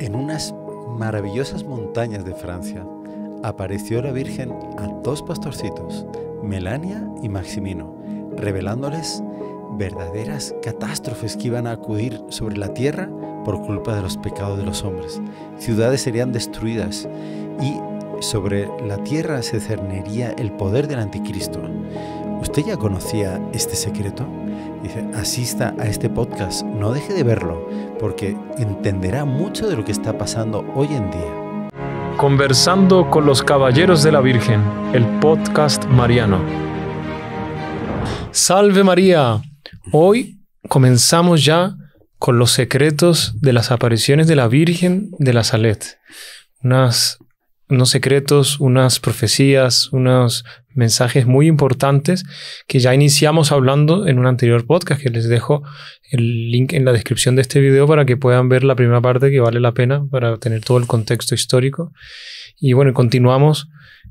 En unas maravillosas montañas de Francia apareció la Virgen a dos pastorcitos, Melania y Maximino, revelándoles verdaderas catástrofes que iban a acudir sobre la tierra por culpa de los pecados de los hombres. Ciudades serían destruidas y sobre la tierra se cernería el poder del anticristo. ¿Usted ya conocía este secreto? Dice, asista a este podcast, no deje de verlo, porque entenderá mucho de lo que está pasando hoy en día. Conversando con los Caballeros de la Virgen, el podcast mariano. Salve María, hoy comenzamos ya con los secretos de las apariciones de la Virgen de la Salet. Unas, unos secretos, unas profecías, unos mensajes muy importantes que ya iniciamos hablando en un anterior podcast, que les dejo el link en la descripción de este video para que puedan ver la primera parte que vale la pena para tener todo el contexto histórico. Y bueno, continuamos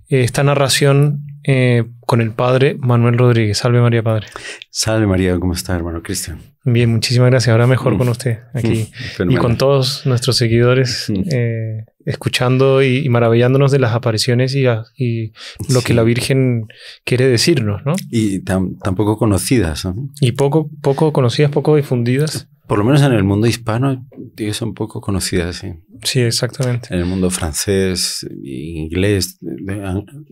eh, esta narración eh, con el padre Manuel Rodríguez. Salve María, padre. Salve María, ¿cómo está, hermano Cristian? Bien, muchísimas gracias. Ahora mejor con usted aquí y con todos nuestros seguidores eh, escuchando y, maravillándonos de las apariciones y, lo que la Virgen quiere decirnos, ¿no? Y tan tampoco conocidas. Y poco, poco conocidas, poco difundidas por lo menos en el mundo hispano, son poco conocidas. Sí, sí exactamente. En el mundo francés, inglés,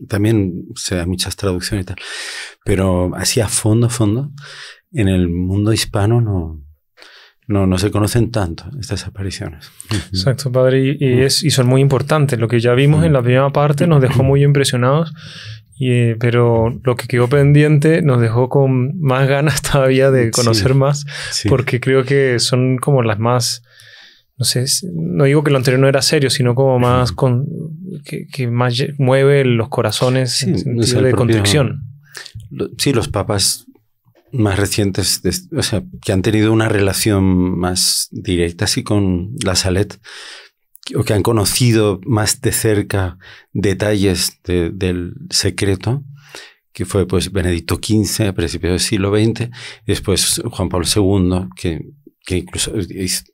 también se dan muchas traducciones y tal. Pero así a fondo, fondo, en el mundo hispano no, no, se conocen tanto estas apariciones. Exacto, padre, y, es, y son muy importantes. Lo que ya vimos en la primera parte nos dejó muy impresionados eh, pero lo que quedó pendiente nos dejó con más ganas todavía de conocer más, porque creo que son como las más, no sé, no digo que lo anterior no era serio, sino como más con, que, más mueve los corazones de construcción. sí, los papas más recientes, o sea, que han tenido una relación más directa así con la Salet, o que han conocido más de cerca detalles del secreto, que fue pues Benedicto XV a principios del siglo XX, después Juan Pablo II, que, que incluso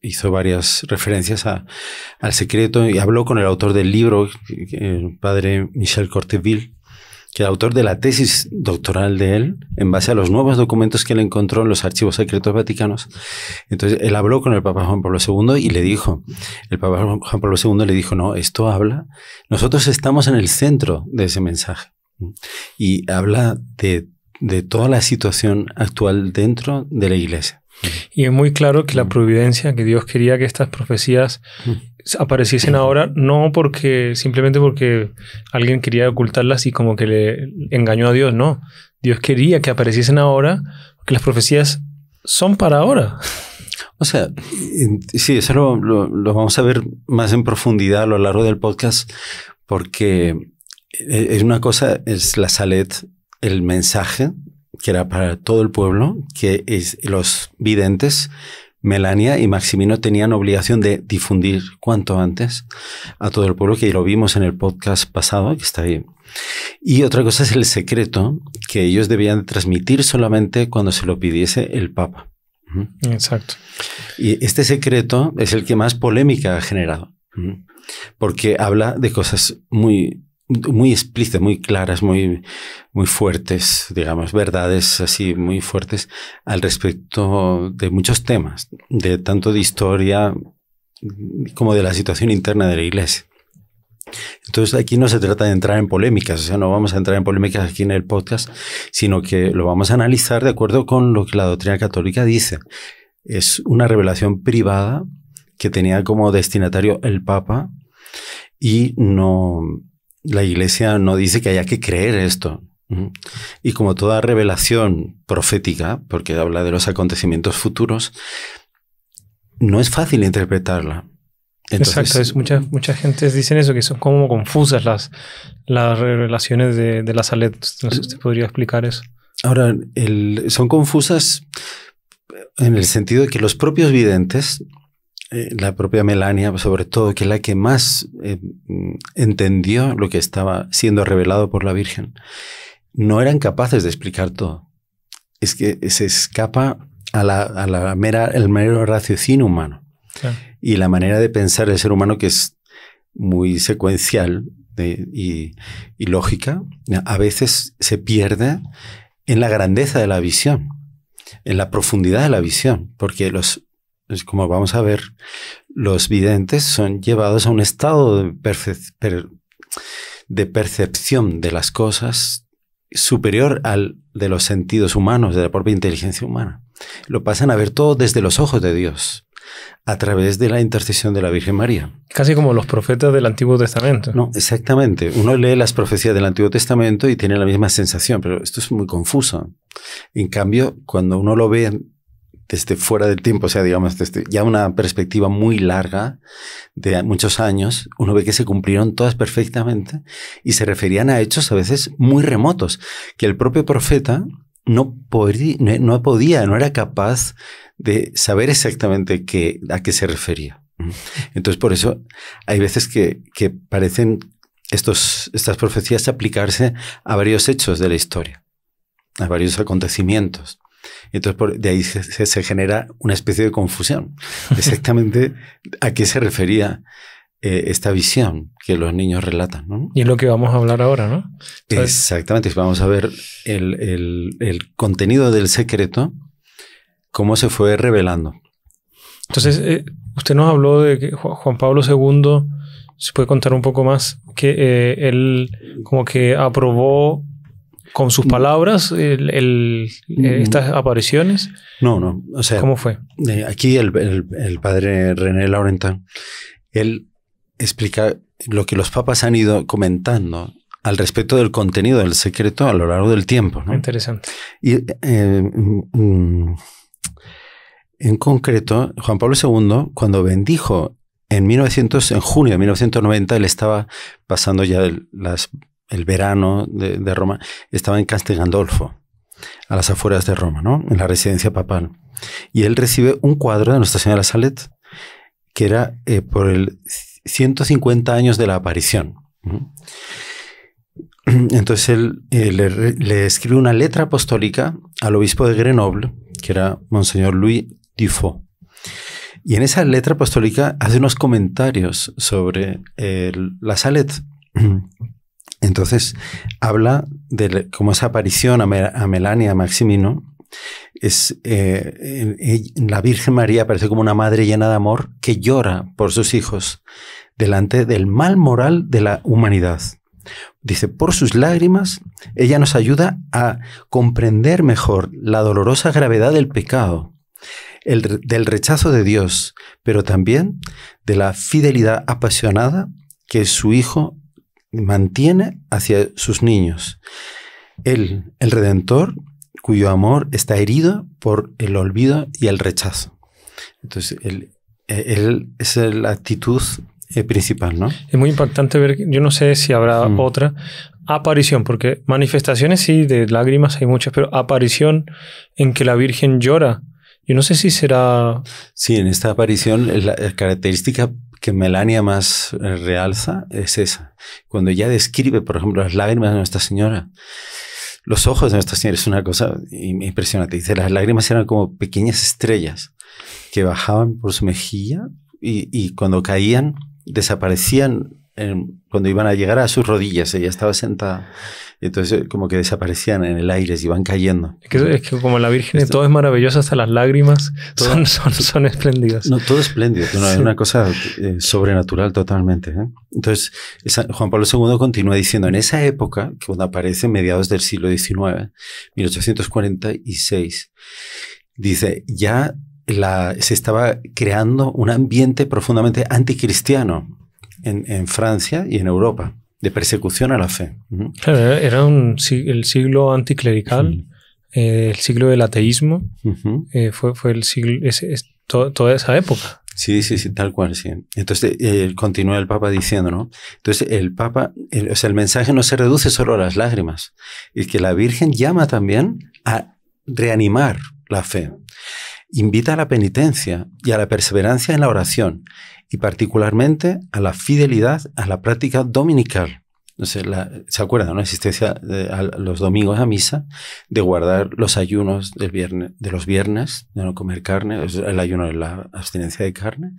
hizo varias referencias al secreto y habló con el autor del libro, el padre Michel Corteville, que el autor de la tesis doctoral de él, en base a los nuevos documentos que él encontró en los archivos secretos vaticanos, entonces él habló con el Papa Juan Pablo II y le dijo, el Papa Juan Pablo II le dijo, no, esto habla, nosotros estamos en el centro de ese mensaje y habla de, de toda la situación actual dentro de la iglesia. Y es muy claro que la mm. providencia, que Dios quería que estas profecías mm apareciesen ahora, no porque simplemente porque alguien quería ocultarlas y como que le engañó a Dios, no. Dios quería que apareciesen ahora, porque las profecías son para ahora. O sea, sí, eso lo, vamos a ver más en profundidad a lo largo del podcast, porque eh, es una cosa, es la Salet, el mensaje que era para todo el pueblo, que es los videntes Melania y Maximino tenían obligación de difundir cuanto antes a todo el pueblo, que lo vimos en el podcast pasado, que está ahí. Y otra cosa es el secreto que ellos debían transmitir solamente cuando se lo pidiese el Papa. Exacto. Y este secreto es el que más polémica ha generado, porque habla de cosas muy muy explícitas, muy claras, muy, muy fuertes, digamos, verdades así muy fuertes al respecto de muchos temas, de tanto de historia como de la situación interna de la iglesia. Entonces aquí no se trata de entrar en polémicas, o sea, no vamos a entrar en polémicas aquí en el podcast, sino que lo vamos a analizar de acuerdo con lo que la doctrina católica dice. Es una revelación privada que tenía como destinatario el Papa y no, la iglesia no dice que haya que creer esto. Y como toda revelación profética, porque habla de los acontecimientos futuros, no es fácil interpretarla. Exacto, es, mucha, gente dicen eso, que son como confusas las, las revelaciones de, de la Salet. No usted podría explicar eso. Ahora, son confusas en el sentido de que los propios videntes eh, la propia Melania, sobre todo, que es la que más eh, mm, entendió lo que estaba siendo revelado por la Virgen, no eran capaces de explicar todo. Es que se escapa a la, a mera, el mero raciocinio humano. Y la manera de pensar el ser humano que es muy secuencial eh, y, y, lógica, a veces se pierde en la grandeza de la visión, en la profundidad de la visión, porque los, como vamos a ver, los videntes son llevados a un estado de, de percepción de las cosas superior al de los sentidos humanos, de la propia inteligencia humana. Lo pasan a ver todo desde los ojos de Dios, a través de la intercesión de la Virgen María. Casi como los profetas del Antiguo Testamento. No, exactamente. Uno lee las profecías del Antiguo Testamento y tiene la misma sensación, pero esto es muy confuso. En cambio, cuando uno lo ve este, fuera del tiempo, o sea, digamos, este, este, ya una perspectiva muy larga de muchos años, uno ve que se cumplieron todas perfectamente y se referían a hechos a veces muy remotos, que el propio profeta no, podía, no era capaz de saber exactamente a qué se refería. Entonces, por eso hay veces que, parecen estos, estas profecías aplicarse a varios hechos de la historia, a varios acontecimientos. Entonces, de ahí se, genera una especie de confusión. Exactamente a qué se refería eh, esta visión que los niños relatan. ¿no? Y es lo que vamos a hablar ahora, ¿no? Exactamente. Vamos a ver el, contenido del secreto, cómo se fue revelando. Entonces, eh, usted nos habló de que Juan Pablo II, ¿Se puede contar un poco más, que eh, él como que aprobó con sus palabras eh, estas apariciones? No, no. O sea, ¿Cómo fue? Eh, aquí el, padre René Laurentin, él explica lo que los papas han ido comentando al respecto del contenido del secreto a lo largo del tiempo. ¿no? Interesante. Y eh, mm, mm, en concreto, Juan Pablo II, cuando bendijo en 1900, en junio de 1990, él estaba pasando ya las el verano de, Roma, estaba en Castel a las afueras de Roma, En la residencia papal. Y él recibe un cuadro de Nuestra Señora Salet, que era eh, por el 150 años de la aparición. Entonces él eh, le, escribe una letra apostólica al obispo de Grenoble, que era Monseñor Louis Dufault. Y en esa letra apostólica hace unos comentarios sobre eh, la Salet. Entonces habla de cómo esa aparición a, Melania, Maximino, es eh, la Virgen María aparece como una madre llena de amor que llora por sus hijos delante del mal moral de la humanidad. Dice, por sus lágrimas, ella nos ayuda a comprender mejor la dolorosa gravedad del pecado, del rechazo de Dios, pero también de la fidelidad apasionada que su Hijo mantiene hacia sus niños. Él, el Redentor, cuyo amor está herido por el olvido y el rechazo. Entonces, él, e, es la actitud eh, principal, ¿no? Es muy importante ver, yo no sé si habrá mm. otra aparición, porque manifestaciones sí, de lágrimas hay muchas, pero aparición en que la Virgen llora. Yo no sé si será... Sí, en esta aparición la característica que Melania más eh, realza es esa. Cuando ella describe, por ejemplo, las lágrimas de Nuestra Señora, los ojos de Nuestra Señora, es una cosa impresionante. Dice, las lágrimas eran como pequeñas estrellas que bajaban por su mejilla y, y cuando caían desaparecían cuando iban a llegar a sus rodillas, ella estaba sentada. Entonces, como que desaparecían en el aire, se iban cayendo. Es que, es que como la Virgen, todo es maravilloso, hasta las lágrimas son, son, son, espléndidas. No, todo espléndido, es una cosa eh, sobrenatural totalmente. ¿eh? Entonces, Juan Pablo II continúa diciendo, en esa época, que cuando aparece mediados del siglo XIX, 1846, dice, ya la, se estaba creando un ambiente profundamente anticristiano en, Francia y en Europa, de persecución a la fe. Claro, era el siglo anticlerical, eh, el siglo del ateísmo, eh, fue, fue, el siglo, toda esa época. Sí, sí, sí, tal cual, sí. Entonces, eh, continúa el Papa diciendo, ¿no? Entonces, el Papa, el, o sea, el mensaje no se reduce solo a las lágrimas, es que la Virgen llama también a reanimar la fe, invita a la penitencia y a la perseverancia en la oración y particularmente a la fidelidad a la práctica dominical. la, ¿Se acuerdan? ¿no? Existencia de, a los domingos a misa de guardar los ayunos del viernes, de los viernes, de no comer carne, el ayuno de la abstinencia de carne,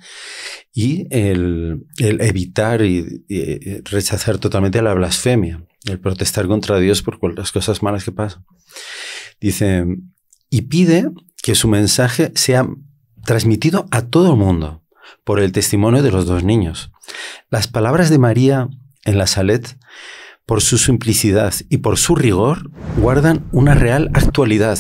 y el, evitar y, y, rechazar totalmente la blasfemia, el protestar contra Dios por las cosas malas que pasan. Dice, y pide que su mensaje sea transmitido a todo el mundo por el testimonio de los dos niños. Las palabras de María en la Salet, por su simplicidad y por su rigor, guardan una real actualidad.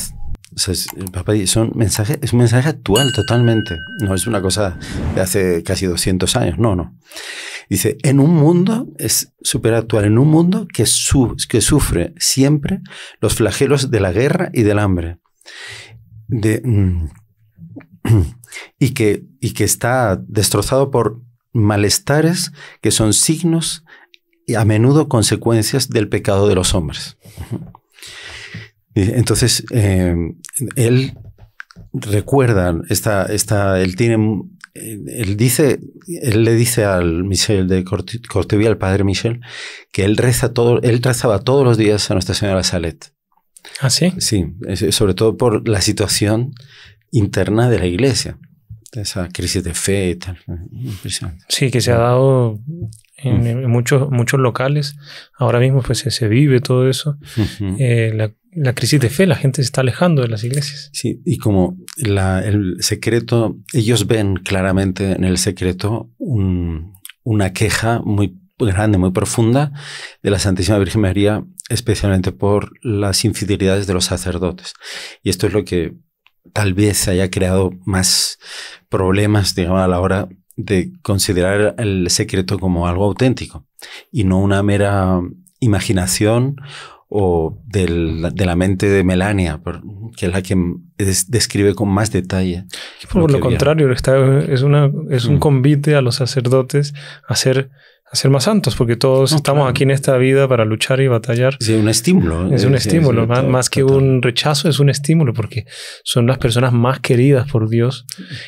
es, papá, mensaje, es un mensaje actual totalmente. No es una cosa de hace casi 200 años, no, no. Dice, en un mundo, es súper actual, en un mundo que, que sufre siempre los flagelos de la guerra y del hambre Mm, y, que, y que está destrozado por malestares que son signos y a menudo consecuencias del pecado de los hombres. Entonces, em, él recuerda, esta, esta, él tiene, él dice, él le dice al Michel de al padre Michel, que él reza todo, él rezaba todos los días a Nuestra Señora Salet. ¿Ah, sí? Sí, sobre todo por la situación interna de la iglesia, esa crisis de fe y tal. Sí, que se ha dado en, muchos, muchos locales. Ahora mismo pues se, vive todo eso. Eh, la, crisis de fe, la gente se está alejando de las iglesias. Sí, y como el secreto, ellos ven claramente en el secreto una queja muy grande, muy profunda de la Santísima Virgen María especialmente por las infidelidades de los sacerdotes. Y esto es lo que tal vez haya creado más problemas, a la hora de considerar el secreto como algo auténtico y no una mera imaginación o de la mente de Melania, que es la que describe con más detalle. Por lo, contrario, es, una, es un mm. convite a los sacerdotes a ser ser más santos, porque todos estamos aquí en esta vida para luchar y batallar. Es un estímulo. Es un estímulo, más, que un rechazo, es un estímulo, porque son las personas más queridas por Dios,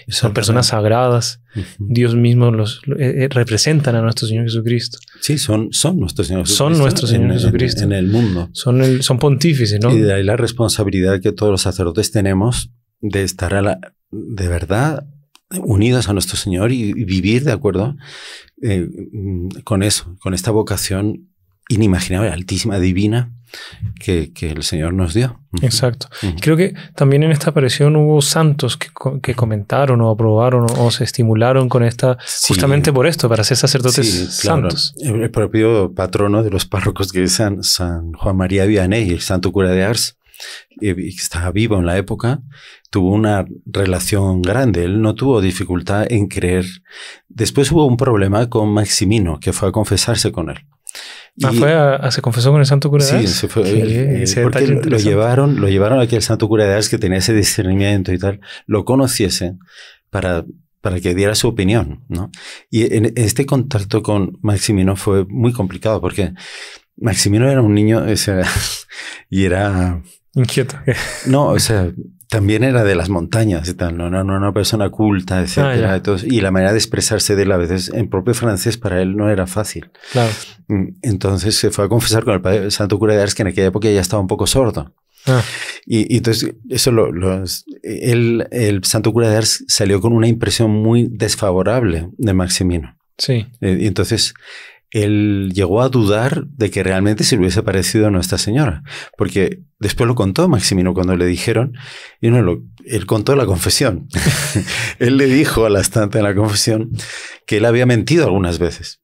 son personas sagradas. Dios mismo los eh, eh, representan a nuestro Señor Jesucristo. Sí, son, son nuestro Señor Jesucristo. Son nuestro Señor Jesucristo. En, el mundo. Son, son pontífices, ¿no? Y de ahí la responsabilidad que todos los sacerdotes tenemos de estar a la, de verdad unidos a nuestro Señor y, vivir de acuerdo eh, con eso, con esta vocación inimaginable, altísima, divina, que, el Señor nos dio. Exacto. Creo que también en esta aparición hubo santos que, comentaron o aprobaron o, se estimularon con esta, justamente por esto, para ser sacerdotes santos. El, propio patrono de los párrocos que es San, San Juan María Vianney, el santo cura de Ars, eh, y que estaba vivo en la época, tuvo una relación grande. Él no tuvo dificultad en creer. Después hubo un problema con Maximino, que fue a confesarse con él. Ah, fue a, se confesó con el Santo Cura de Sí, se fue, eh, porque lo llevaron, lo llevaron aquí el Santo Cura de Ars que tenía ese discernimiento y tal, lo conociese para, para que diera su opinión, ¿no? Y en, este contacto con Maximino fue muy complicado porque Maximino era un niño y era inquieto. no, o sea, también era de las montañas y tal, no, no, no una persona culta, ah, etcétera. y la manera de expresarse de él a veces en propio francés para él no era fácil. Claro. Mm, entonces se fue a confesar con el padre Santo Cura de Ars, que en aquella época ya estaba un poco sordo. Ah. Y, entonces, eso lo, el santo cura de Ars salió con una impresión muy desfavorable de Maximino. Sí. Eh, y entonces, él llegó a dudar de que realmente se le hubiese parecido a Nuestra Señora, porque después lo contó Maximino cuando le dijeron, y no, lo, él contó la confesión. él le dijo a la estante en la confesión que él había mentido algunas veces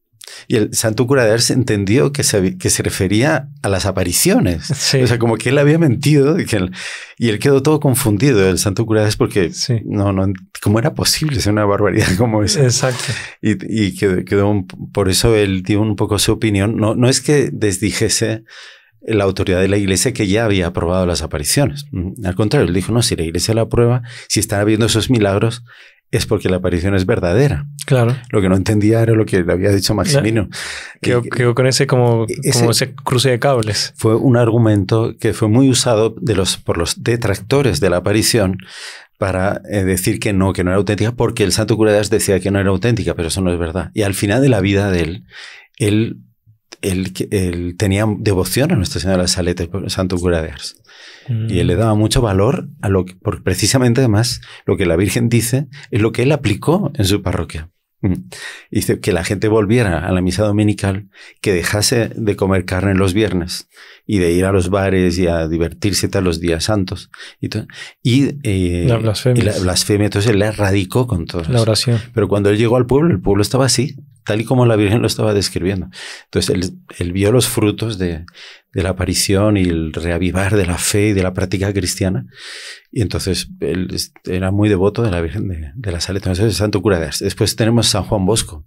y el santo cura de entendió que se, que se refería a las apariciones. O sea, como que él había mentido y, él, y él quedó todo confundido, el santo cura de porque no, no, ¿cómo era posible? Es una barbaridad como esa. Exacto. Y, y quedó, quedó por eso él dio un poco su opinión. No, no es que desdijese la autoridad de la iglesia que ya había aprobado las apariciones. Mm, al contrario, él dijo, no, si la iglesia la aprueba, si están habiendo esos milagros, es porque la aparición es verdadera. Claro. Lo que no entendía era lo que le había dicho Maximino. que con ese como, como, ese cruce de cables. Fue un argumento que fue muy usado de los, por los detractores de la aparición para eh, decir que no, que no era auténtica, porque el santo Curedas decía que no era auténtica, pero eso no es verdad. Y al final de la vida de él, él él, él, tenía devoción a Nuestra Señora de la Saleta, el santo cura Y él le daba mucho valor a lo que, porque precisamente además, lo que la Virgen dice es lo que él aplicó en su parroquia. Mm. Dice que la gente volviera a la misa dominical, que dejase de comer carne los viernes y de ir a los bares y a divertirse todos los días santos. Y, y, eh, la, blasfemia. y la blasfemia. Entonces él la erradicó con todo. La oración. Pero cuando él llegó al pueblo, el pueblo estaba así tal y como la Virgen lo estaba describiendo. Entonces, él, vio los frutos de, la aparición y el reavivar de la fe y de la práctica cristiana. Y entonces, él era muy devoto de la Virgen de, de la Saleta. Entonces, santo cura de Después tenemos San Juan Bosco.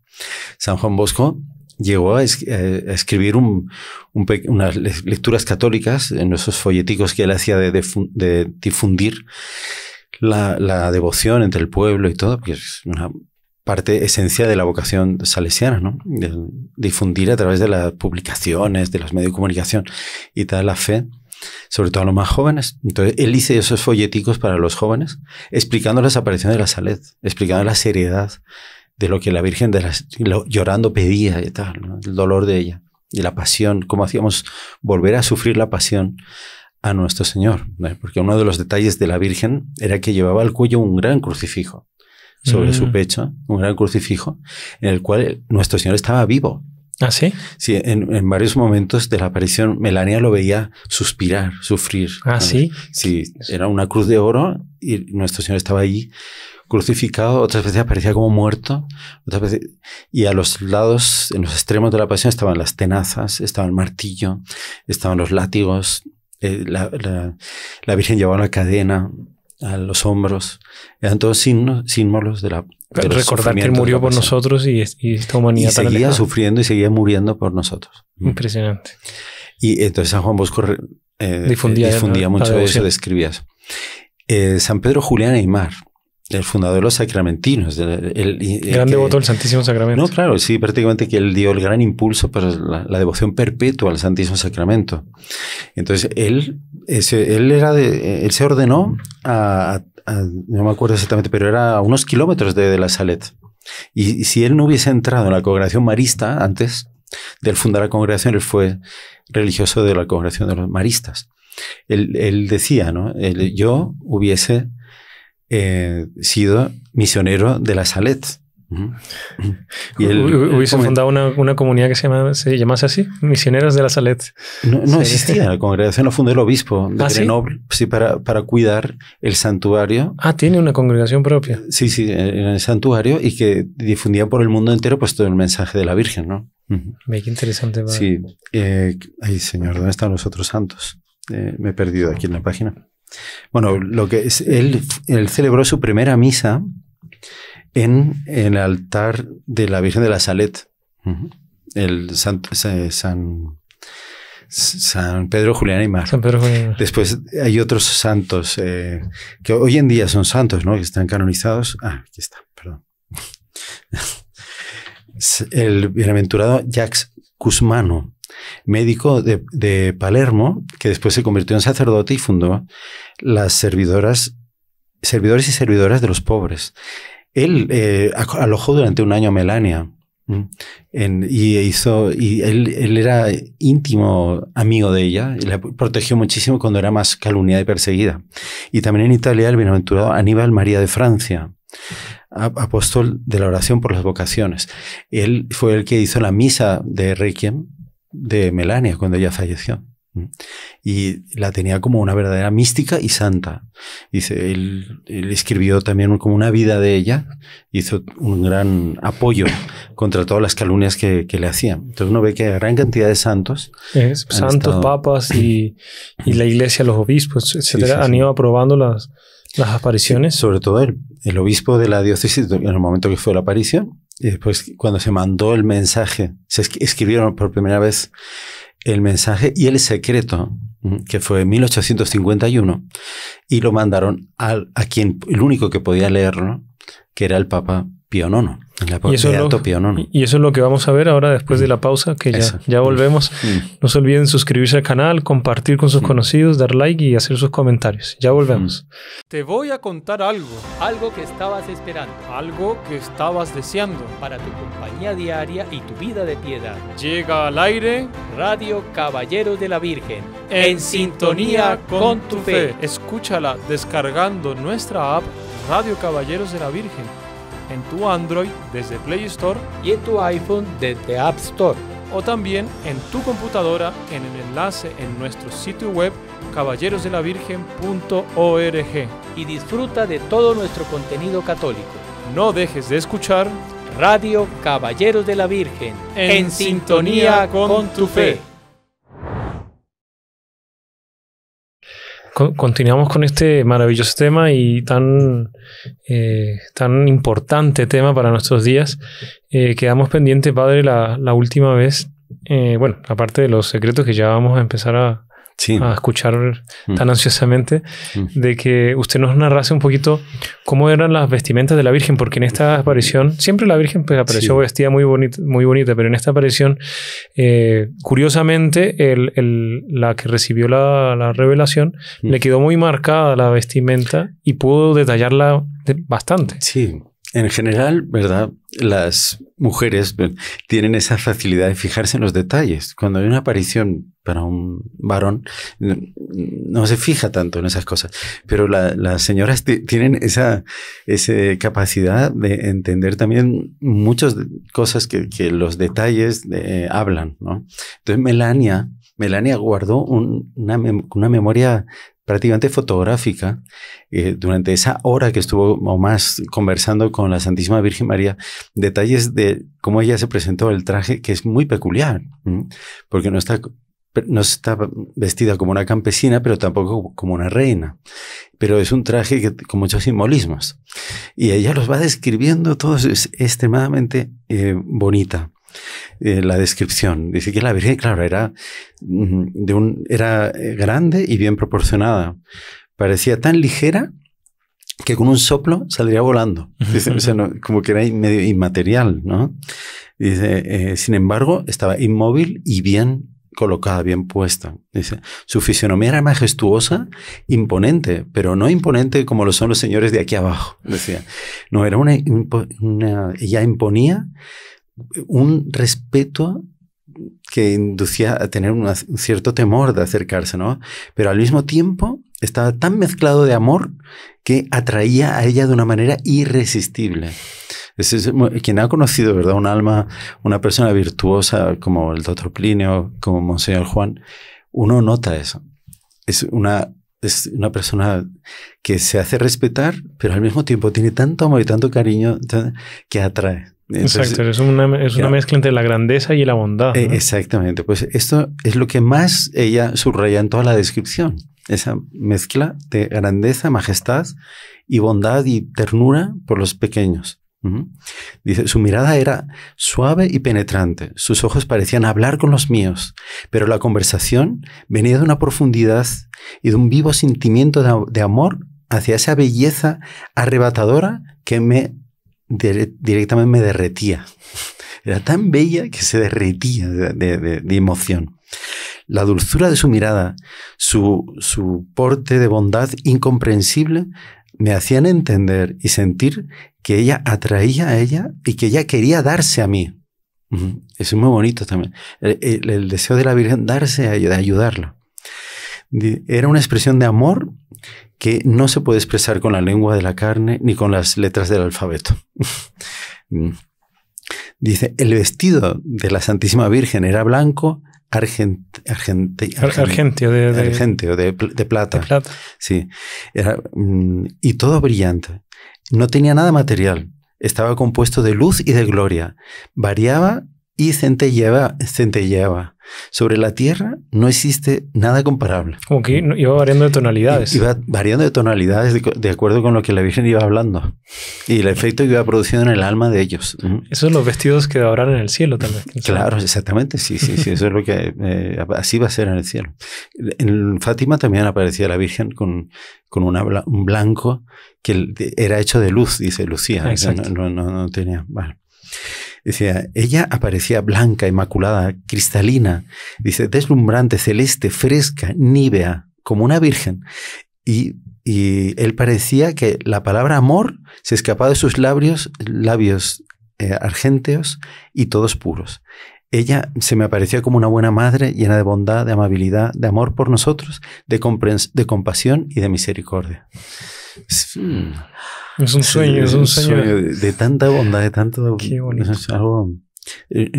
San Juan Bosco llegó a, eh, escribir un, unas lecturas católicas en esos folleticos que él hacía de, difundir la, devoción entre el pueblo y todo, porque es una parte esencia de la vocación salesiana, ¿no? difundir a través de las publicaciones, de los medios de comunicación y tal la fe, sobre todo a los más jóvenes. Entonces, él hizo esos folleticos para los jóvenes, explicando las apariciones de la Salet, explicando la seriedad de lo que la Virgen de las, llorando pedía y tal, el dolor de ella y la pasión, cómo hacíamos volver a sufrir la pasión a nuestro Señor, porque uno de los detalles de la Virgen era que llevaba al cuello un gran crucifijo sobre su mm. pecho, un gran crucifijo, en el cual nuestro Señor estaba vivo. ¿Ah, sí? Sí, en, varios momentos de la aparición, Melania lo veía suspirar, sufrir. ¿Ah, sí? Sí, era una cruz de oro y nuestro Señor estaba allí crucificado, otras veces aparecía como muerto, otras veces, y a los lados, en los extremos de la pasión, estaban las tenazas, estaba el martillo, estaban los látigos, eh, la, la, la Virgen llevaba una cadena, a los hombros. Eran todos símbolos de la... Recordar que Él murió por nosotros y, esta humanidad. Y seguía sufriendo y seguía muriendo por nosotros. Mm. Impresionante. Y entonces San Juan Bosco eh, difundía, eh, mucho eso, describía eso. Eh, San Pedro Julián Aymar, el fundador de los sacramentinos. El, eh, gran devoto del Santísimo Sacramento. No, claro, sí, prácticamente que él dio el gran impulso para la, devoción perpetua al Santísimo Sacramento. Entonces, él, él, era de, él se ordenó a, no me acuerdo exactamente, pero era a unos kilómetros de, la Salet. Y, si él no hubiese entrado en la congregación marista antes, de fundar la congregación, él fue religioso de la congregación de los maristas. Él, decía, ¿no? yo hubiese eh, sido misionero de la Salet. Y Hubiese fundado una, comunidad que se, llama, llamase así, Misioneros de la Salet. No, existía la congregación, la fundó el obispo de ¿Ah, ¿sí? para, cuidar el santuario. Ah, tiene una congregación propia. Sí, sí, en el santuario y que difundía por el mundo entero pues, todo el mensaje de la Virgen, ¿no? Me qué interesante. Sí. Eh, ay, señor, ¿dónde están los otros santos? Eh, me he perdido aquí en la página. Bueno, lo que es, él, celebró su primera misa en el altar de la Virgen de la Salet. El eh, San, San, Pedro Julián y Mar. Después hay otros santos eh, que hoy en día son santos, ¿no? Que están canonizados. Ah, aquí está, perdón. El bienaventurado Jacques Cusmano, médico de, Palermo, que después se convirtió en sacerdote y fundó las servidoras, servidores y servidoras de los pobres. Él eh, alojó durante un año a Melania, y hizo, y él, él, era íntimo amigo de ella, y la protegió muchísimo cuando era más calumniada y perseguida. Y también en Italia, el bienaventurado Aníbal María de Francia, apóstol de la oración por las vocaciones. Él fue el que hizo la misa de Requiem de Melania cuando ella falleció. ¿Mm? Y la tenía como una verdadera mística y santa. Dice, él, escribió también como una vida de ella, hizo un gran apoyo contra todas las calumnias que, le hacían. Entonces uno ve que hay gran cantidad de santos. santos, papas y, la iglesia, los obispos, etc. han ido aprobando las, las apariciones. sobre todo él, el obispo de la diócesis, en el momento que fue la aparición, y después, cuando se mandó el mensaje, se escribieron por primera vez el mensaje y el secreto, mm, que fue en 1851, y lo mandaron al, a quien, el único que podía leerlo, que era el Papa Pionono. y, eso y eso es lo que vamos a ver ahora después de la pausa, que ya, ya volvemos. Mm. Mm. No se olviden suscribirse al canal, compartir con sus mm. conocidos, dar like y hacer sus comentarios. Ya volvemos. Te voy a contar algo. Algo que estabas esperando. Algo que estabas deseando. Para tu compañía diaria y tu vida de piedad. Llega al aire Radio Caballeros de la Virgen. En, sintonía con, tu fe. Escúchala descargando nuestra app Radio Caballeros de la Virgen en tu Android desde Play Store y en tu iPhone desde App Store o también en tu computadora en el enlace en nuestro sitio web caballerosdelavirgen.org y disfruta de todo nuestro contenido católico. No dejes de escuchar Radio Caballeros de la Virgen en, sintonía con tu fe. continuamos con este maravilloso tema y tan, eh, tan importante tema para nuestros días. Eh, quedamos pendiente, padre, la, última vez. Eh, bueno, aparte de los secretos que ya vamos a empezar a, a escuchar mm. tan ansiosamente, mm. de que usted nos narrase un poquito cómo eran las vestimentas de la Virgen, porque en esta aparición, siempre la Virgen pues, apareció vestida muy bonita, muy bonita, pero en esta aparición, eh, curiosamente, la que recibió la, revelación mm. le quedó muy marcada la vestimenta y pudo detallarla bastante. Sí. En general, ¿verdad? Las mujeres pues, tienen esa facilidad de fijarse en los detalles. Cuando hay una aparición para un varón, no se fija tanto en esas cosas. Pero las señoras tienen esa, esa, capacidad de entender también muchas cosas que, que los detalles eh, hablan, ¿no? Entonces Melania, Melania guardó una, memoria prácticamente fotográfica eh, durante esa hora que estuvo o más conversando con la Santísima Virgen María, detalles de cómo ella se presentó el traje, que es muy peculiar, porque no está no está vestida como una campesina, pero tampoco como una reina. Pero es un traje que, con muchos simbolismos. Y ella los va describiendo todos, es extremadamente eh, bonita. Eh, la descripción. Dice que la Virgen, claro, era, de un, era eh, grande y bien proporcionada. Parecía tan ligera que con un soplo saldría volando. como que era medio inmaterial, ¿no? Dice, sin embargo, estaba inmóvil y bien colocada, bien puesta. Dice, su fisionomía era majestuosa, imponente, pero no imponente como lo son los señores de aquí abajo. Decía, no, era una ella imponía un respeto que inducía a tener un cierto temor de acercarse, ¿no? Pero al mismo tiempo estaba tan mezclado de amor que atraía a ella de una manera irresistible. quien ha conocido, ¿verdad? Un alma, una persona virtuosa como el doctor Plinio, como Monseñor Juan, uno nota eso. Es una, es una persona que se hace respetar, pero al mismo tiempo tiene tanto amor y tanto cariño que atrae. Exacto, es una, mezcla entre la grandeza y la bondad. Eh, exactamente, pues esto es lo que más ella subraya en toda la descripción esa mezcla de grandeza, majestad y bondad y ternura por los pequeños. Dice, su mirada era suave y penetrante, sus ojos parecían hablar con los míos, pero la conversación venía de una profundidad y de un vivo sentimiento de, amor hacia esa belleza arrebatadora que me directamente me derretía. Era tan bella que se derretía de emoción la dulzura de su mirada, su, porte de bondad incomprensible, me hacían entender y sentir que ella atraía a ella y que ella quería darse a mí. Es muy bonito también. El, deseo de la Virgen darse, a ella, de ayudarla. Era una expresión de amor que no se puede expresar con la lengua de la carne ni con las letras del alfabeto. Mm. Dice, el vestido de la Santísima Virgen era blanco, Argent, Argent, de, plata. de, plata. Sí. Era, mm, y todo brillante. No tenía nada material. Estaba compuesto de luz y de gloria. Variaba y centelleaba, centelleaba. Sobre la Tierra no existe nada comparable. Como que iba variando de tonalidades. Iba variando de tonalidades de, acuerdo con lo que la Virgen iba hablando y el efecto que iba produciendo en el alma de ellos. Esos son los vestidos que habrán en el cielo, tal vez. Claro, exactamente, sí, sí, sí, eso es lo que eh, así va a ser en el cielo. En Fátima también aparecía la Virgen con, con un blanco que era hecho de luz, dice Lucía. Exacto. No, no, no, tenía. Decía, ella aparecía blanca, inmaculada, cristalina, dice, deslumbrante, celeste, fresca, nívea, como una virgen. Y, él parecía que la palabra amor se escapaba de sus labios, labios eh, argenteos y todos puros. Ella se me aparecía como una buena madre llena de bondad, de amabilidad, de amor por nosotros, de, de compasión y de misericordia. Hmm. Es un sueño, es, un sueño. de, tanta bondad, de tanto... Qué bonito. algo, eh,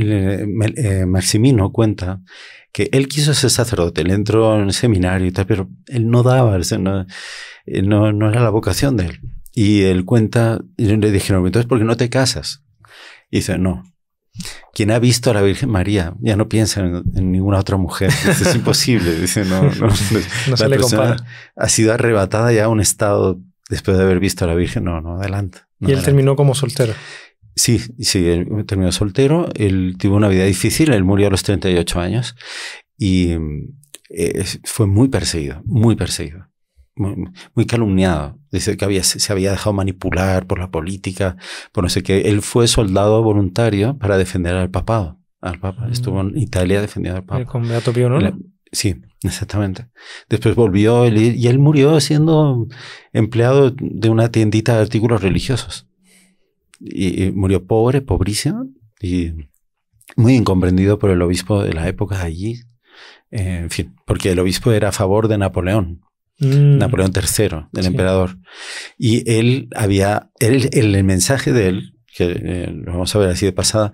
eh, Maximino cuenta que él quiso ser sacerdote, él entró en el seminario y tal, pero él no daba, eh, no, no, era la vocación de él. Y él cuenta, y le dijeron, entonces, ¿por qué no te casas? Y dice, no, quien ha visto a la Virgen María ya no piensa en, ninguna otra mujer. es imposible. Dice, no, no, la le persona compara. Ha sido arrebatada ya a un estado después de haber visto a la Virgen, no, no, adelante. y él terminó como soltero. Sí, sí, él terminó soltero, él tuvo una vida difícil, él murió a los 38 años y eh, fue muy perseguido, muy perseguido, muy, calumniado. Dice que había, se había dejado manipular por la política, por no sé qué. Él fue soldado voluntario para defender al papado. Al papa. Estuvo mm. en Italia defendiendo al papa. ¿Con Beato Pío IX? Sí, exactamente. Después volvió y él murió siendo empleado de una tiendita de artículos religiosos. Y, murió pobre, pobrísimo, y muy incomprendido por el obispo de la época allí. Eh, en fin, porque el obispo era a favor de Napoleón. Mm. Napoleón III, del emperador. Y él había, el, mensaje de él, que eh, lo vamos a ver así de pasada,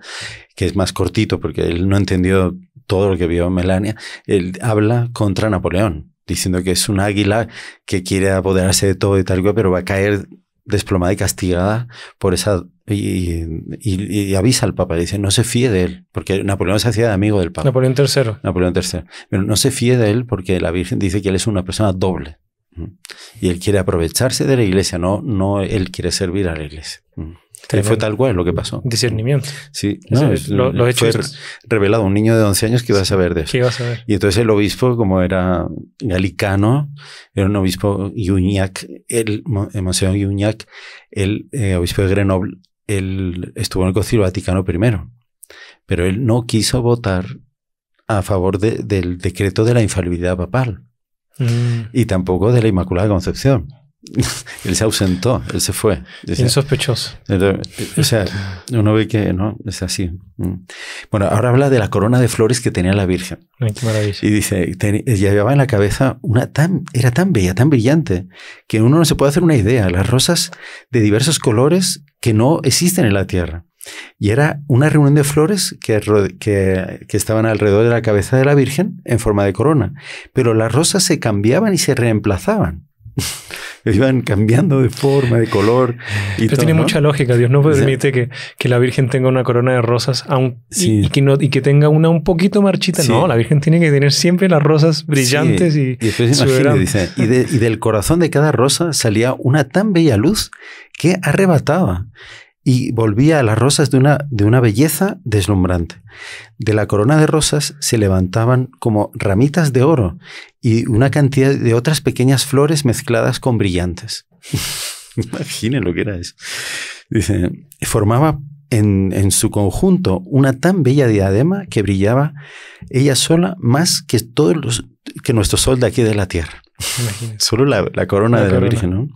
que es más cortito porque él no entendió todo lo que vio Melania, él habla contra Napoleón, diciendo que es un águila que quiere apoderarse de todo y tal pero va a caer desplomada y castigada por esa y, avisa al Papa, dice, no se fíe de él, porque Napoleón se hacía de amigo del Papa. Napoleón III. Napoleón III. Pero no se fíe de él porque la Virgen dice que él es una persona doble. Y él quiere aprovecharse de la iglesia, no, no él quiere servir a la iglesia. Fue tal cual lo que pasó. Discernimiento. Sí, no, lo, fue revelado. Un niño de 11 años que iba a saber de eso. Y entonces el obispo, como era galicano, era un obispo Yuñac, el, eh, el eh, obispo de Grenoble, él estuvo en el Concilio Vaticano primero pero él no quiso votar a favor del decreto de la infalibilidad papal mm. y tampoco de la Inmaculada Concepción. él se ausentó, él se fue. Es sospechoso. O sea, uno ve que no, es así. Mm. Bueno, ahora habla de la corona de flores que tenía la Virgen. Y dice, llevaba en la cabeza una tan, era tan bella, tan brillante, que uno no se puede hacer una idea. Las rosas de diversos colores que no existen en la tierra. Y era una reunión de flores que, que, que, estaban alrededor de la cabeza de la Virgen en forma de corona. Pero las rosas se cambiaban y se reemplazaban. iban cambiando de forma, de color. Y Pero tiene mucha lógica. Dios no permite que, la Virgen tenga una corona de rosas y, que tenga una un poquito marchita. No, la Virgen tiene que tener siempre las rosas brillantes y. Y del corazón de cada rosa salía una tan bella luz que arrebataba y volvía a las rosas de una, de una belleza deslumbrante. De la corona de rosas se levantaban como ramitas de oro y una cantidad de otras pequeñas flores mezcladas con brillantes. Imaginen lo que era eso. Dice, formaba en, su conjunto una tan bella diadema que brillaba ella sola más que todos que nuestro sol de aquí de la tierra. Solo la, corona de la Virgen,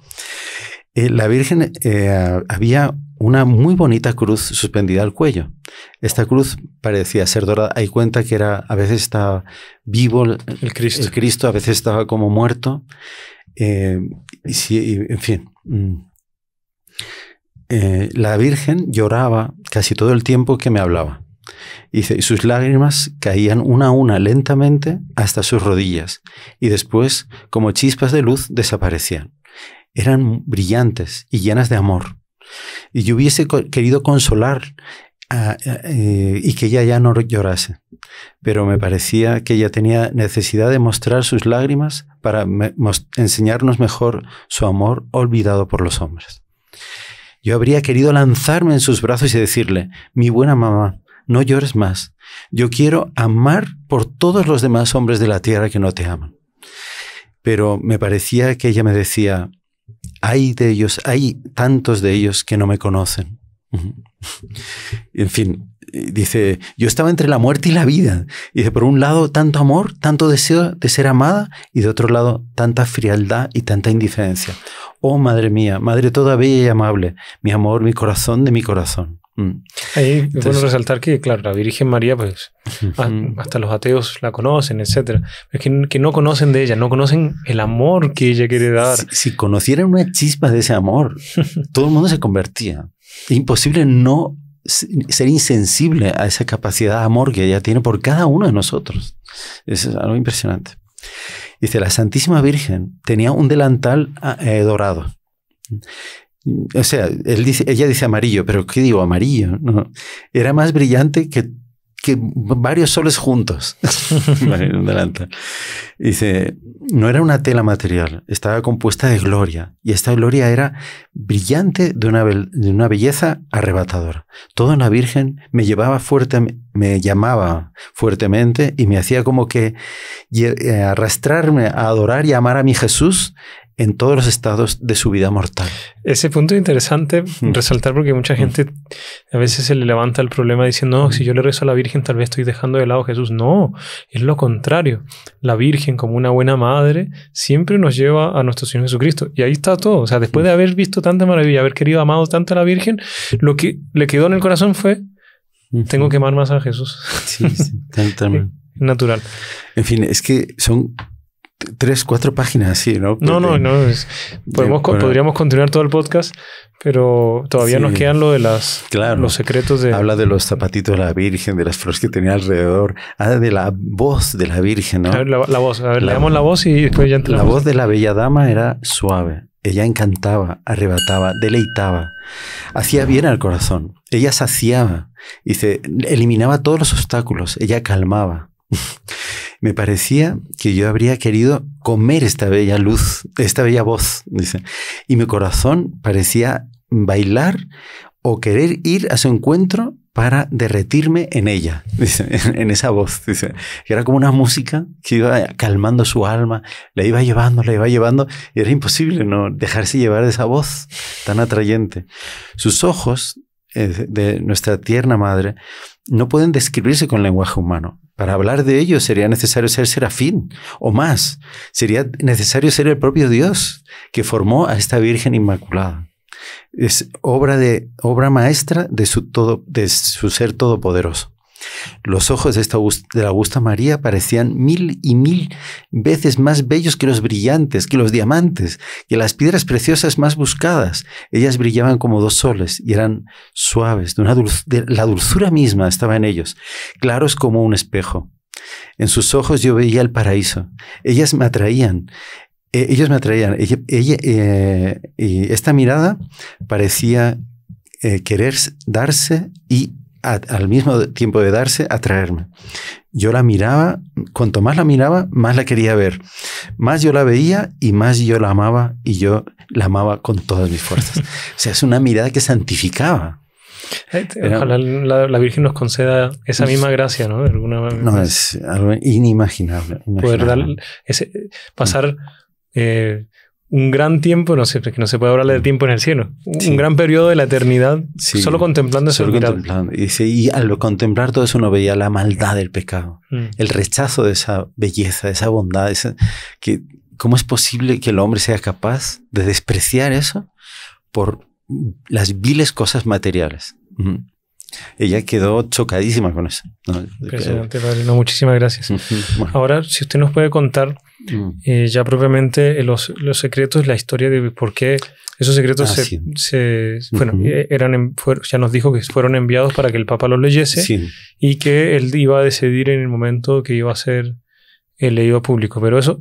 eh, la Virgen eh, había una muy bonita cruz suspendida al cuello. Esta cruz parecía ser dorada. Hay cuenta que era, a veces estaba vivo el, Cristo. Cristo. a veces estaba como muerto. Eh, y, en fin. Mm. Eh, la Virgen lloraba casi todo el tiempo que me hablaba. y sus lágrimas caían una a una lentamente hasta sus rodillas y después, como chispas de luz, desaparecían. Eran brillantes y llenas de amor. Y yo hubiese querido consolar eh, y que ella ya no llorase, pero me parecía que ella tenía necesidad de mostrar sus lágrimas para enseñarnos mejor su amor olvidado por los hombres. Yo habría querido lanzarme en sus brazos y decirle, mi buena mamá, no llores más. Yo quiero amar por todos los demás hombres de la tierra que no te aman. Pero me parecía que ella me decía, hay de ellos, hay tantos de ellos que no me conocen. en fin, dice, yo estaba entre la muerte y la vida. y de por un lado, tanto amor, tanto deseo de ser amada, y de otro lado, tanta frialdad y tanta indiferencia. Oh, madre mía, madre toda bella y amable, mi amor, mi corazón de mi corazón. Mm. Ahí es bueno resaltar que, claro, la Virgen María, pues hasta los ateos la conocen, etc. Es que, no conocen de ella, no conocen el amor que ella quiere dar. Si, conocieran una chispa de ese amor, todo el mundo se convertía. Es imposible no ser insensible a esa capacidad de amor que ella tiene por cada uno de nosotros. Es algo impresionante. Dice, la Santísima Virgen tenía un delantal ah, eh, dorado. O sea, ella dice amarillo, pero ¿qué digo? Amarillo. No. Era más brillante que, varios soles juntos. dice, no era una tela material, estaba compuesta de gloria. Y esta gloria era brillante de una, de una belleza arrebatadora. Toda una virgen me llevaba fuerte, me llamaba fuertemente y me hacía como que eh, arrastrarme a adorar y amar a mi Jesús en todos los estados de su vida mortal. Ese punto es interesante resaltar porque mucha gente a veces se le levanta el problema diciendo, no, si yo le rezo a la Virgen tal vez estoy dejando de lado a Jesús. No, es lo contrario. La Virgen como una buena madre siempre nos lleva a nuestro Señor Jesucristo. Y ahí está todo. O sea, después de haber visto tanta maravilla, haber querido amado tanto a la Virgen, lo que le quedó en el corazón fue, tengo que amar más a Jesús. Sí, sí, natural. En fin, es que son tres, cuatro páginas, así, ¿no? No, no, no. Eh, podríamos continuar todo el podcast, pero todavía nos quedan lo de las, los secretos de... Habla de los zapatitos de la Virgen, de las flores que tenía alrededor, ah, de la voz de la Virgen, ¿no? la, voz, a ver, le la voz y después ya entramos. La voz de la bella dama era suave. Ella encantaba, arrebataba, deleitaba, hacía bien al corazón, ella saciaba, se eliminaba todos los obstáculos, ella calmaba. me parecía que yo habría querido comer esta bella luz, esta bella voz, dice. Y mi corazón parecía bailar o querer ir a su encuentro para derretirme en ella, dice, en esa voz, dice, que era como una música que iba calmando su alma, la iba llevando, la iba llevando, era imposible no dejarse llevar de esa voz tan atrayente. Sus ojos eh, de nuestra tierna madre no pueden describirse con lenguaje humano, para hablar de ello sería necesario ser serafín o más. Sería necesario ser el propio Dios que formó a esta Virgen Inmaculada. Es obra, de, obra maestra de su, todo, de su ser todopoderoso. Los ojos de, esta, de la Augusta María parecían mil y mil veces más bellos que los brillantes, que los diamantes, que las piedras preciosas más buscadas. Ellas brillaban como dos soles y eran suaves, de, una la dulzura misma estaba en ellos, claros como un espejo. En sus ojos yo veía el paraíso. Ellas me atraían. E-, ellos me atraían. Ella, eh, y esta mirada parecía eh, querer darse y al mismo tiempo de darse, a traerme, Yo la miraba, cuanto más la miraba, más la quería ver. Más yo la veía y más yo la amaba y yo la amaba con todas mis fuerzas. o sea, es una mirada que santificaba. Eh, ojalá la, Virgen nos conceda esa misma gracia, ¿no? alguna no, es algo inimaginable. Poder dar ese, pasar eh, un gran tiempo, no sé, que no se puede hablar de mm. tiempo en el cielo, un gran periodo de la eternidad, solo contemplando ese Y, al contemplar todo eso uno veía la maldad del pecado, mm. el rechazo de esa belleza, de esa bondad, que cómo es posible que el hombre sea capaz de despreciar eso por las viles cosas materiales. Ella quedó chocadísima con eso. ¿no? Impresionante, eh, muchísimas gracias. Ahora, si usted nos puede contar Mm. Eh, ya propiamente eh, los, secretos, la historia de por qué esos secretos ah, se, bueno, eh, eran, ya nos dijo que fueron enviados para que el Papa los leyese y que él iba a decidir en el momento que iba a ser el leído público. Pero eso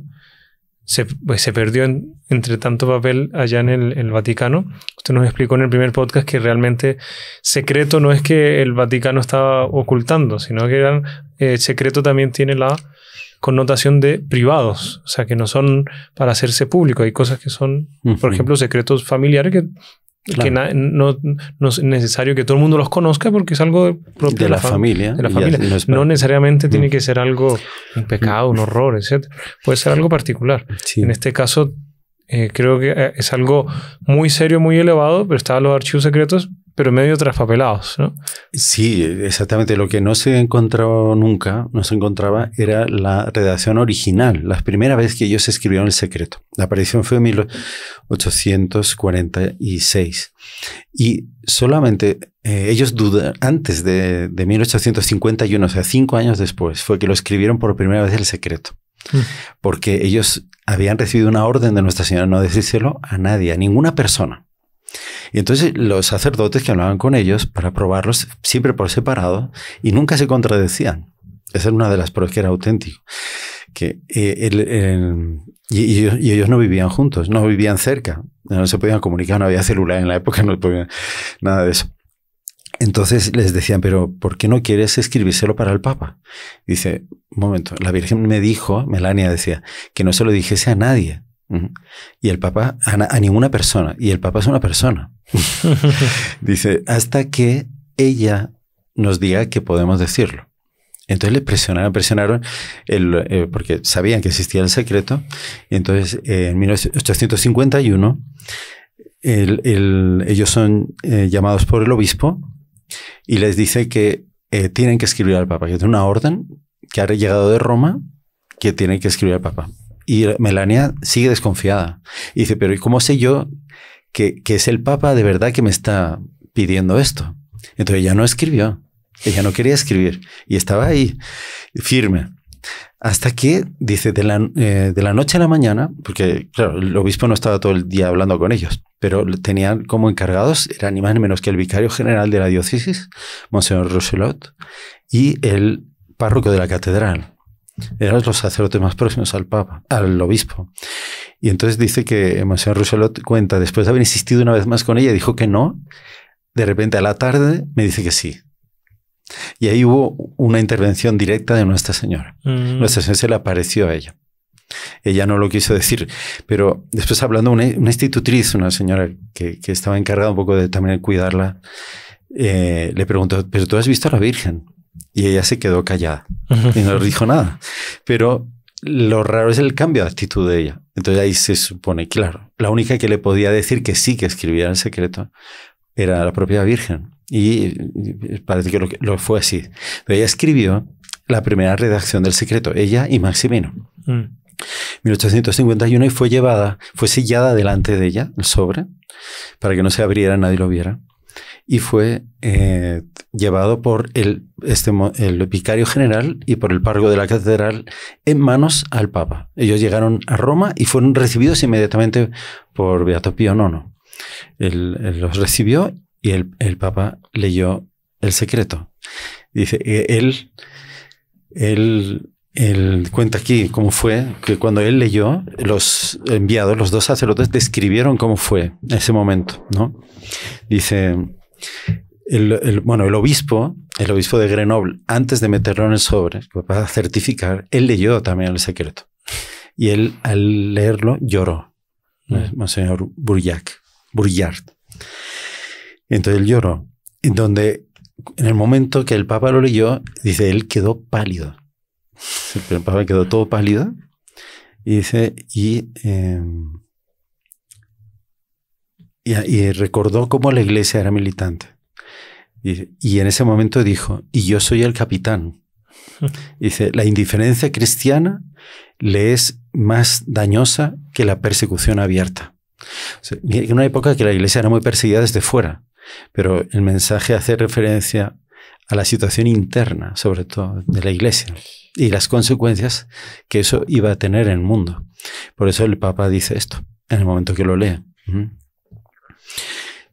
se, pues, perdió entre tanto papel allá en el, Vaticano. Usted nos explicó en el primer podcast que realmente secreto no es que el Vaticano estaba ocultando, sino que el secreto también tiene la connotación de privados, o sea, que no son para hacerse público. Hay cosas que son, por ejemplo, secretos familiares que, no, no, es necesario que todo el mundo los conozca porque es algo propio de, la, familia. De la familia. No, necesariamente tiene que ser algo, un pecado, un horror, etc. Puede ser algo particular. En este caso, eh, creo que eh, es algo muy serio, muy elevado, pero estaban los archivos secretos pero medio traspapelados, ¿no? Sí, exactamente. Lo que no se encontró nunca, no se encontraba, era la redacción original, la primera vez que ellos escribieron El Secreto. La aparición fue en 1846. Y solamente eh, ellos dudan, antes de, de 1851, o sea, cinco años después, fue que lo escribieron por primera vez El Secreto. Mm. Porque ellos habían recibido una orden de Nuestra Señora no decírselo a nadie, a ninguna persona. Y entonces los sacerdotes que hablaban con ellos para probarlos siempre por separado y nunca se contradecían. Esa era una de las pruebas que era auténtico. Que eh, y, ellos, no vivían juntos, no vivían cerca, no se podían comunicar, no había celular en la época, no podían nada de eso. Entonces les decían, pero ¿por qué no quieres escribírselo para el Papa? Dice, un momento, la Virgen me dijo, Melania decía, que no se lo dijese a nadie, y el Papa, a, ninguna persona, y el Papa es una persona. Dice, hasta que ella nos diga que podemos decirlo. Entonces le presionaron, presionaron, el, eh, porque sabían que existía el secreto. Y entonces, eh, en 1851, ellos son eh, llamados por el obispo y les dice que tienen que escribir al Papa, que es una orden que ha llegado de Roma que tienen que escribir al Papa. Y Melania sigue desconfiada. dice, pero ¿y cómo sé yo que, es el Papa de verdad que me está pidiendo esto? Entonces ella no escribió. Ella no quería escribir y estaba ahí, firme. Hasta que, dice, de la, eh, noche a la mañana, porque claro, el obispo no estaba todo el día hablando con ellos, pero tenían como encargados, eran ni más ni menos que el vicario general de la diócesis, Monseñor Rousselot, y el párroco de la catedral eran los sacerdotes más próximos al Papa, al obispo. Y entonces dice que Monseñor Rousselot cuenta, después de haber insistido una vez más con ella, dijo que no. De repente a la tarde me dice que sí. Y ahí hubo una intervención directa de Nuestra Señora. Mm. Nuestra Señora se le apareció a ella. Ella no lo quiso decir, pero después hablando una, una institutriz, una señora que, estaba encargada un poco de también cuidarla, eh, le preguntó, ¿pero tú has visto a la Virgen? Y ella se quedó callada y no dijo nada. Pero lo raro es el cambio de actitud de ella. Entonces ahí se supone, claro, la única que le podía decir que sí, que escribiera el secreto, era la propia Virgen. Y parece que lo, fue así. ella escribió la primera redacción del secreto, ella y Maximino. 1851 mm. y fue llevada, fue sellada delante de ella, el sobre, para que no se abriera, nadie lo viera y fue eh, llevado por el, este, vicario general y por el pargo de la catedral en manos al Papa. Ellos llegaron a Roma y fueron recibidos inmediatamente por Beato Pío IX. Él, los recibió y el, Papa leyó el secreto. Dice, e, él, él él cuenta aquí cómo fue que cuando él leyó, los enviados, los dos sacerdotes, describieron cómo fue ese momento, ¿no? Dice, el, bueno, el obispo, el obispo de Grenoble, antes de meterlo en el sobre pues, para certificar, él leyó también el secreto. Y él, al leerlo, lloró. Mm. Eh, Monseñor Burjac, Burjard. Entonces él lloró. En donde, en el momento que el Papa lo leyó, dice, él quedó pálido. El Papa quedó todo pálido. Y dice, y em, y, recordó cómo la iglesia era militante. Y, en ese momento dijo, y yo soy el capitán. Dice, la indiferencia cristiana le es más dañosa que la persecución abierta. en una época que la iglesia era muy perseguida desde fuera, pero el mensaje hace referencia a la situación interna, sobre todo de la iglesia, y las consecuencias que eso iba a tener en el mundo. Por eso el Papa dice esto en el momento que lo lee.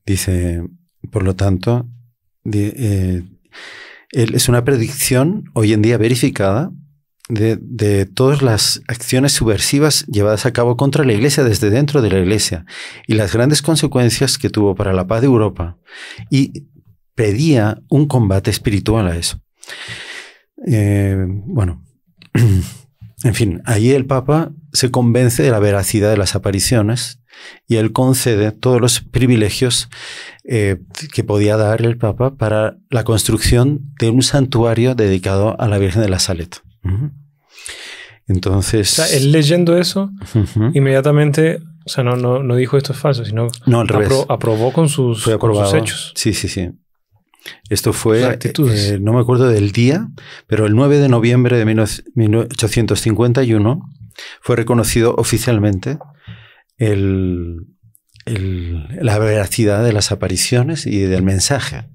Dice, por lo tanto, eh, es una predicción hoy en día verificada de, todas las acciones subversivas llevadas a cabo contra la Iglesia desde dentro de la Iglesia y las grandes consecuencias que tuvo para la paz de Europa. Y pedía un combate espiritual a eso. Eh, bueno, en fin, ahí el Papa se convence de la veracidad de las apariciones y él concede todos los privilegios eh, que podía dar el Papa para la construcción de un santuario dedicado a la Virgen de la Salet Entonces. él leyendo eso, inmediatamente. O sea, no, dijo esto es falso, sino. No, aprobó con sus, hechos. Sí, sí, sí. Esto fue, eh, no me acuerdo del día, pero el 9 de noviembre de 1851 fue reconocido oficialmente la veracidad de las apariciones y del mensaje.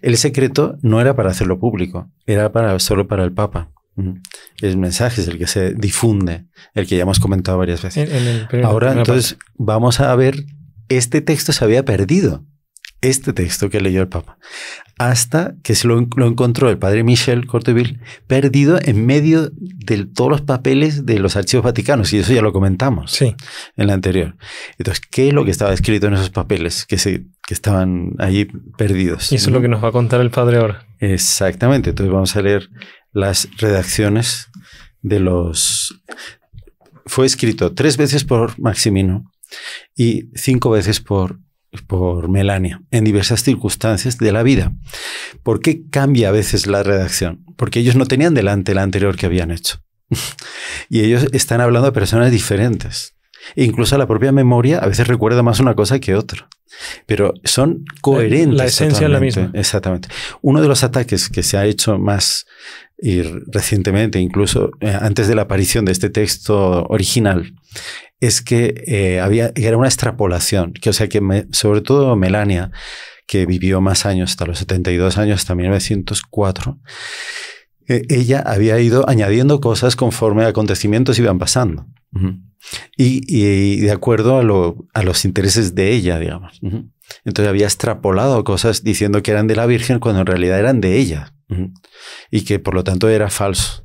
El secreto no era para hacerlo público, era para, solo para el Papa. El mensaje es el que se difunde, el que ya hemos comentado varias veces. Ahora, entonces, vamos a ver, este texto se había perdido este texto que leyó el Papa, hasta que se lo, encontró el padre Michel Corteville perdido en medio de todos los papeles de los archivos vaticanos, y eso ya lo comentamos sí. en la anterior. Entonces, ¿qué es lo que estaba escrito en esos papeles que, se, estaban allí perdidos? Y eso es lo que nos va a contar el padre ahora. Exactamente, entonces vamos a leer las redacciones de los... Fue escrito tres veces por Maximino y cinco veces por por Melania en diversas circunstancias de la vida. ¿Por qué cambia a veces la redacción? Porque ellos no tenían delante la anterior que habían hecho. y ellos están hablando a personas diferentes. E incluso la propia memoria a veces recuerda más una cosa que otra. Pero son coherentes. La, esencia es la misma. Exactamente. Uno de los ataques que se ha hecho más y recientemente, incluso eh, antes de la aparición de este texto original, es que eh, había, era una extrapolación, que o sea que sobre todo Melania, que vivió más años, hasta los 72 años, hasta 1904, e, ella había ido añadiendo cosas conforme acontecimientos iban pasando. y, de acuerdo a, los intereses de ella, digamos. Entonces había extrapolado cosas diciendo que eran de la Virgen cuando en realidad eran de ella. Y que por lo tanto era falso.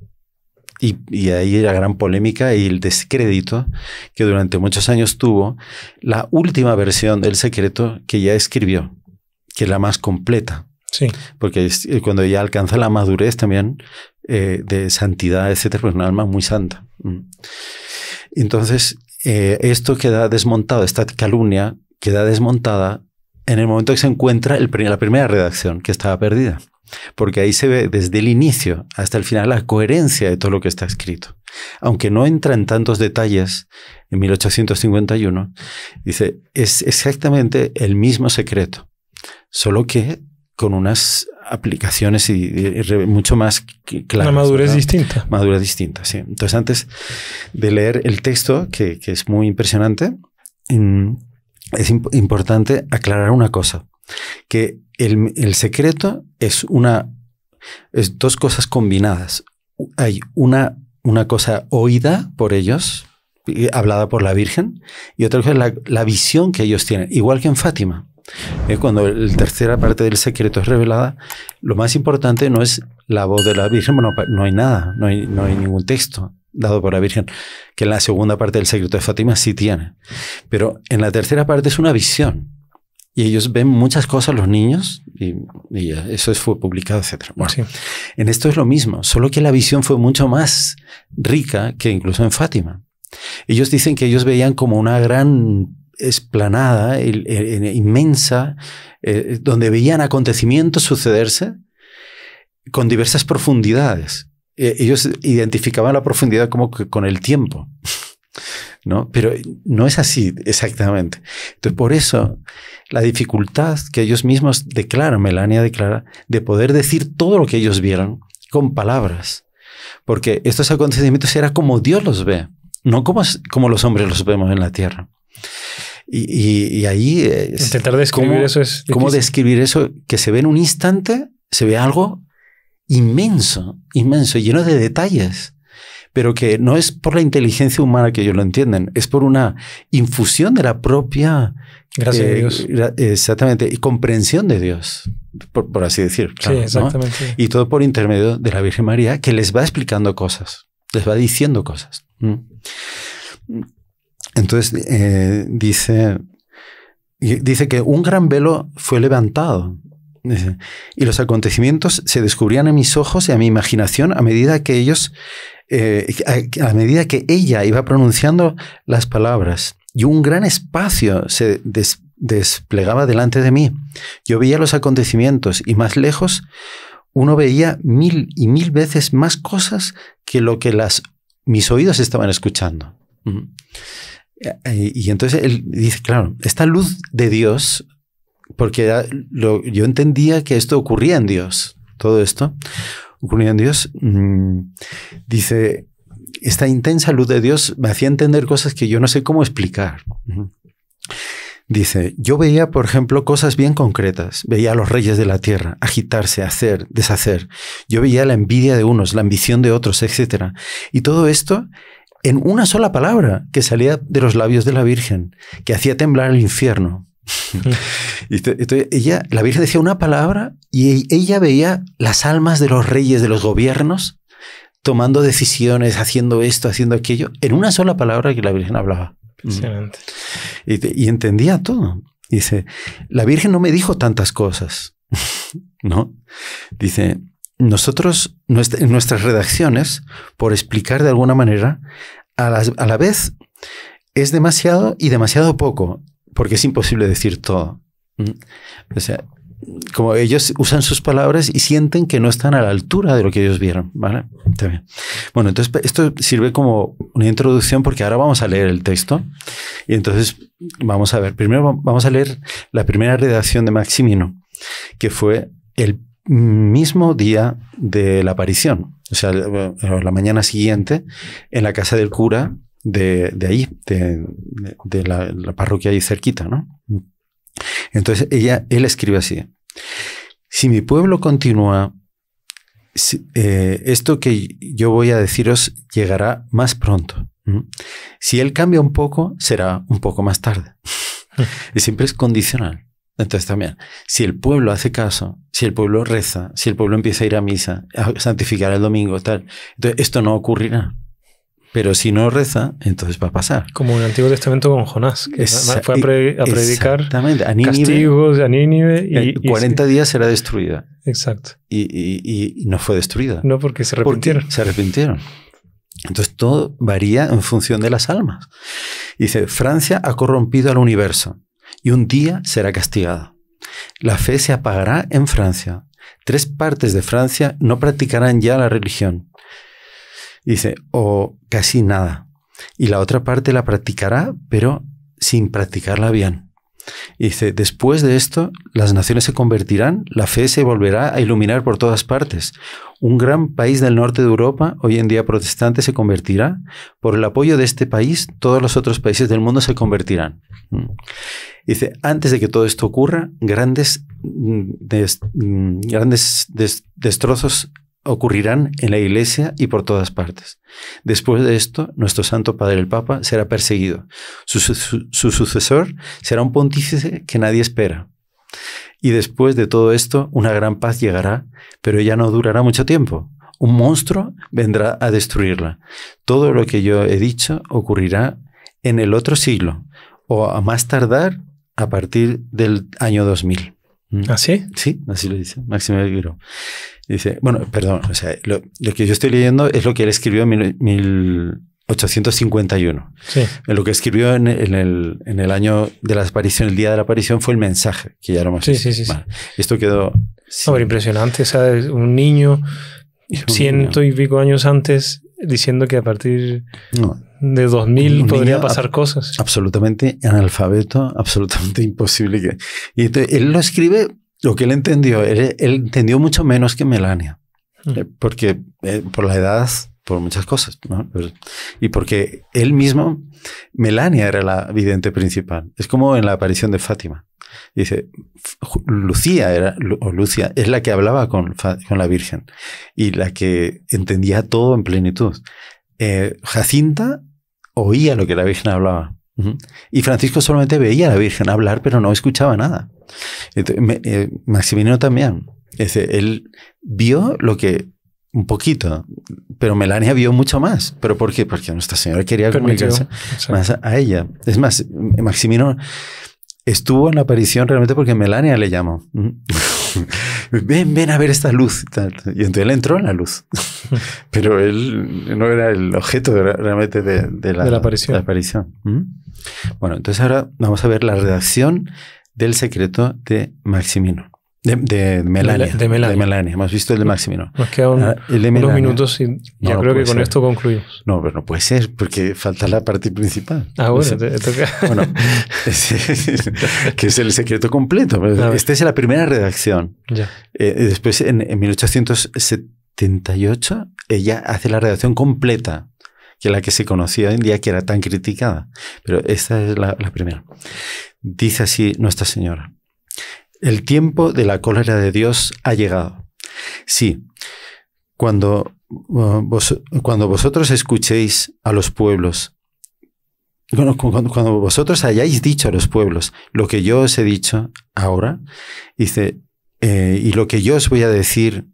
Y, ahí la gran polémica y el descrédito que durante muchos años tuvo la última versión del secreto que ya escribió, que es la más completa. Sí. Porque eh, cuando ya alcanza la madurez también eh, de santidad, etcétera, pues una alma muy santa. Entonces, eh, esto queda desmontado, esta calumnia queda desmontada en el momento que se encuentra la primera redacción que estaba perdida porque ahí se ve desde el inicio hasta el final la coherencia de todo lo que está escrito. Aunque no entra en tantos detalles, en 1851 dice, es exactamente el mismo secreto, solo que con unas aplicaciones y, mucho más claras. Una madurez distinta. Madurez distinta, sí. Entonces, antes de leer el texto, que, es muy impresionante, mm, es importante aclarar una cosa, que el, secreto es una, es dos cosas combinadas. Hay una, una cosa oída por ellos, eh, hablada por la Virgen, y otra cosa es la, visión que ellos tienen, igual que en Fátima. Eh, cuando la tercera parte del secreto es revelada, lo más importante no es la voz de la Virgen, no hay nada, no hay, no hay ningún texto dado por la Virgen, que en la segunda parte del secreto de Fátima sí tiene. Pero en la tercera parte es una visión y ellos ven muchas cosas los niños y, eso fue publicado, etc. en esto es lo mismo, solo que la visión fue mucho más rica que incluso en Fátima. Ellos dicen que ellos veían como una gran esplanada inmensa eh, donde veían acontecimientos sucederse con diversas profundidades. Eh, ellos identificaban la profundidad como que con el tiempo. Pero no es así exactamente. Entonces, por eso la dificultad que ellos mismos declaran, Melania declara, de poder decir todo lo que ellos vieron con palabras. Porque estos acontecimientos era como Dios los ve, no como, como los hombres los vemos en la tierra. Y, y, ahí... Intentar describir eso es... ¿Cómo describir eso? Que se ve en un instante, se ve algo inmenso, inmenso, lleno de detalles pero que no es por la inteligencia humana que ellos lo entienden, es por una infusión de la propia... Gracias eh, Dios. Exactamente, y comprensión de Dios. Por, así decir. sí, exactamente. Y todo por intermedio de la Virgen María, que les va explicando cosas, les va diciendo cosas. Entonces, eh, dice, dice que un gran velo fue levantado y los acontecimientos se descubrían a mis ojos y a mi imaginación a medida que ellos eh, a, medida que ella iba pronunciando las palabras y un gran espacio se desplegaba delante de mí. Yo veía los acontecimientos y más lejos uno veía mil y mil veces más cosas que lo que las, mis oídos estaban escuchando. Eh, eh, y, entonces él dice, claro, esta luz de Dios, porque yo entendía que esto ocurría en Dios, todo esto, en Dios, mm, dice, esta intensa luz de Dios me hacía entender cosas que yo no sé cómo explicar. Dice, yo veía, por ejemplo, cosas bien concretas. Veía a los reyes de la tierra agitarse, hacer, deshacer. Yo veía la envidia de unos, la ambición de otros, etc. Y todo esto en una sola palabra que salía de los labios de la Virgen, que hacía temblar el infierno. y este, este, ella, la Virgen decía una palabra y e, ella veía las almas de los reyes, de los gobiernos, tomando decisiones, haciendo esto, haciendo aquello, en una sola palabra que la Virgen hablaba. Mm. Y, entendía todo. Dice, la Virgen no me dijo tantas cosas, ¿no? Dice, nosotros, en nuestras redacciones, por explicar de alguna manera, a la vez es demasiado y demasiado poco porque es imposible decir todo. O sea, como ellos usan sus palabras y sienten que no están a la altura de lo que ellos vieron, ¿vale? Bueno, entonces esto sirve como una introducción porque ahora vamos a leer el texto y entonces vamos a ver, primero vamos a leer la primera redacción de Maximino, que fue el mismo día de la aparición, o sea, la mañana siguiente, en la casa del cura de, de ahí, de, la, parroquia ahí cerquita, ¿no? Entonces ella, él escribe así, si mi pueblo continúa, eh, esto que yo voy a deciros llegará más pronto. Si él cambia un poco, será un poco más tarde. y siempre es condicional. Entonces también, si el pueblo hace caso, si el pueblo reza, si el pueblo empieza a ir a misa, a santificar el domingo, tal, entonces esto no ocurrirá. Pero si no reza, entonces va a pasar. Como en el Antiguo Testamento con Jonás, que fue a, e- predicar exactamente. A castigos a Nínive. Y, en 40 días será destruida. Exacto. Y, no fue destruida. No, porque se arrepintieron. se arrepintieron. Entonces todo varía en función de las almas. Dice, Francia ha corrompido al universo y un día será castigada. La fe se apagará en Francia. Tres partes de Francia no practicarán ya la religión. Dice, o oh, casi nada. Y la otra parte la practicará, pero sin practicarla bien. dice, después de esto, las naciones se convertirán, la fe se volverá a iluminar por todas partes. Un gran país del norte de Europa, hoy en día protestante, se convertirá. Por el apoyo de este país, todos los otros países del mundo se convertirán. Mm. Dice, antes de que todo esto ocurra, grandes, mm, mm, grandes destrozos ocurrirán en la iglesia y por todas partes. Después de esto, nuestro Santo Padre el Papa será perseguido. Su, sucesor será un pontífice que nadie espera. Y después de todo esto, una gran paz llegará, pero ya no durará mucho tiempo. Un monstruo vendrá a destruirla. Todo lo que yo he dicho ocurrirá en el otro siglo, o a más tardar a partir del año 2000. ¿Mm? ¿así? ¿Ah, sí? así lo dice Máximo y Dice, bueno, perdón, o sea, lo, que yo estoy leyendo es lo que él escribió en 1851. Sí. Lo que escribió en, el, en, el, año de la aparición, el día de la aparición, fue el mensaje, que ya lo más sí, sí, sí, Esto quedó... Sí. impresionante, Un niño ciento y pico años antes diciendo que a partir de 2000 podría pasar cosas. Absolutamente analfabeto, absolutamente imposible Y él lo escribe lo que él entendió, él, entendió mucho menos que Melania, mm. eh, porque eh, por la edad, por muchas cosas, y porque él mismo, Melania era la vidente principal. Es como en la aparición de Fátima. Dice, Lucía era, o Lucia, es la que hablaba con, la Virgen y la que entendía todo en plenitud. Eh, Jacinta oía lo que la Virgen hablaba. Y Francisco solamente veía a la Virgen hablar, pero no escuchaba nada. Eh, Maximino también. él vio lo que un poquito, pero Melania vio mucho más. ¿Pero por qué? Porque Nuestra Señora quería comunicarse más a, a, ella. Es más, Maximino estuvo en la aparición realmente porque Melania le llamó. ven, ven a ver esta luz. Y entonces él entró en la luz. Pero él no era el objeto realmente de, de, la, de la, aparición. ¿Mm? Bueno, entonces ahora vamos a ver la redacción del secreto de Maximino. De, de, de, Melania. Hemos visto el de Maximino. Nos quedan un, ah, unos minutos y ya creo que con esto concluimos. No, pero no puede ser, porque falta la parte principal. Ah, bueno, pues, Bueno, que es el secreto completo. Esta es la primera redacción. Ya. Eh, después, en, 1878, ella hace la redacción completa que la que se conocía hoy en día, que era tan criticada. Pero esta es la primera. Dice así Nuestra Señora. El tiempo de la cólera de Dios ha llegado. Sí, cuando, uh, cuando vosotros escuchéis a los pueblos, cuando, vosotros hayáis dicho a los pueblos lo que yo os he dicho ahora, eh, y lo que yo os voy a decir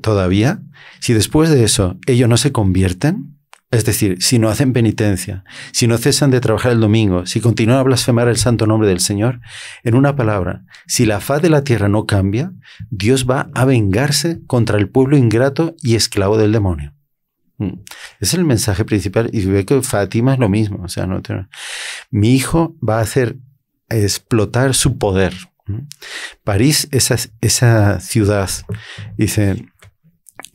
todavía, si después de eso ellos no se convierten, es decir, si no hacen penitencia, si no cesan de trabajar el domingo, si continúan a blasfemar el santo nombre del Señor, en una palabra, si la faz de la tierra no cambia, Dios va a vengarse contra el pueblo ingrato y esclavo del demonio. Mm. Es el mensaje principal. Y ve que Fátima es lo mismo. O sea, Mi hijo va a hacer explotar su poder. Mm. París, esa, esa ciudad, dice,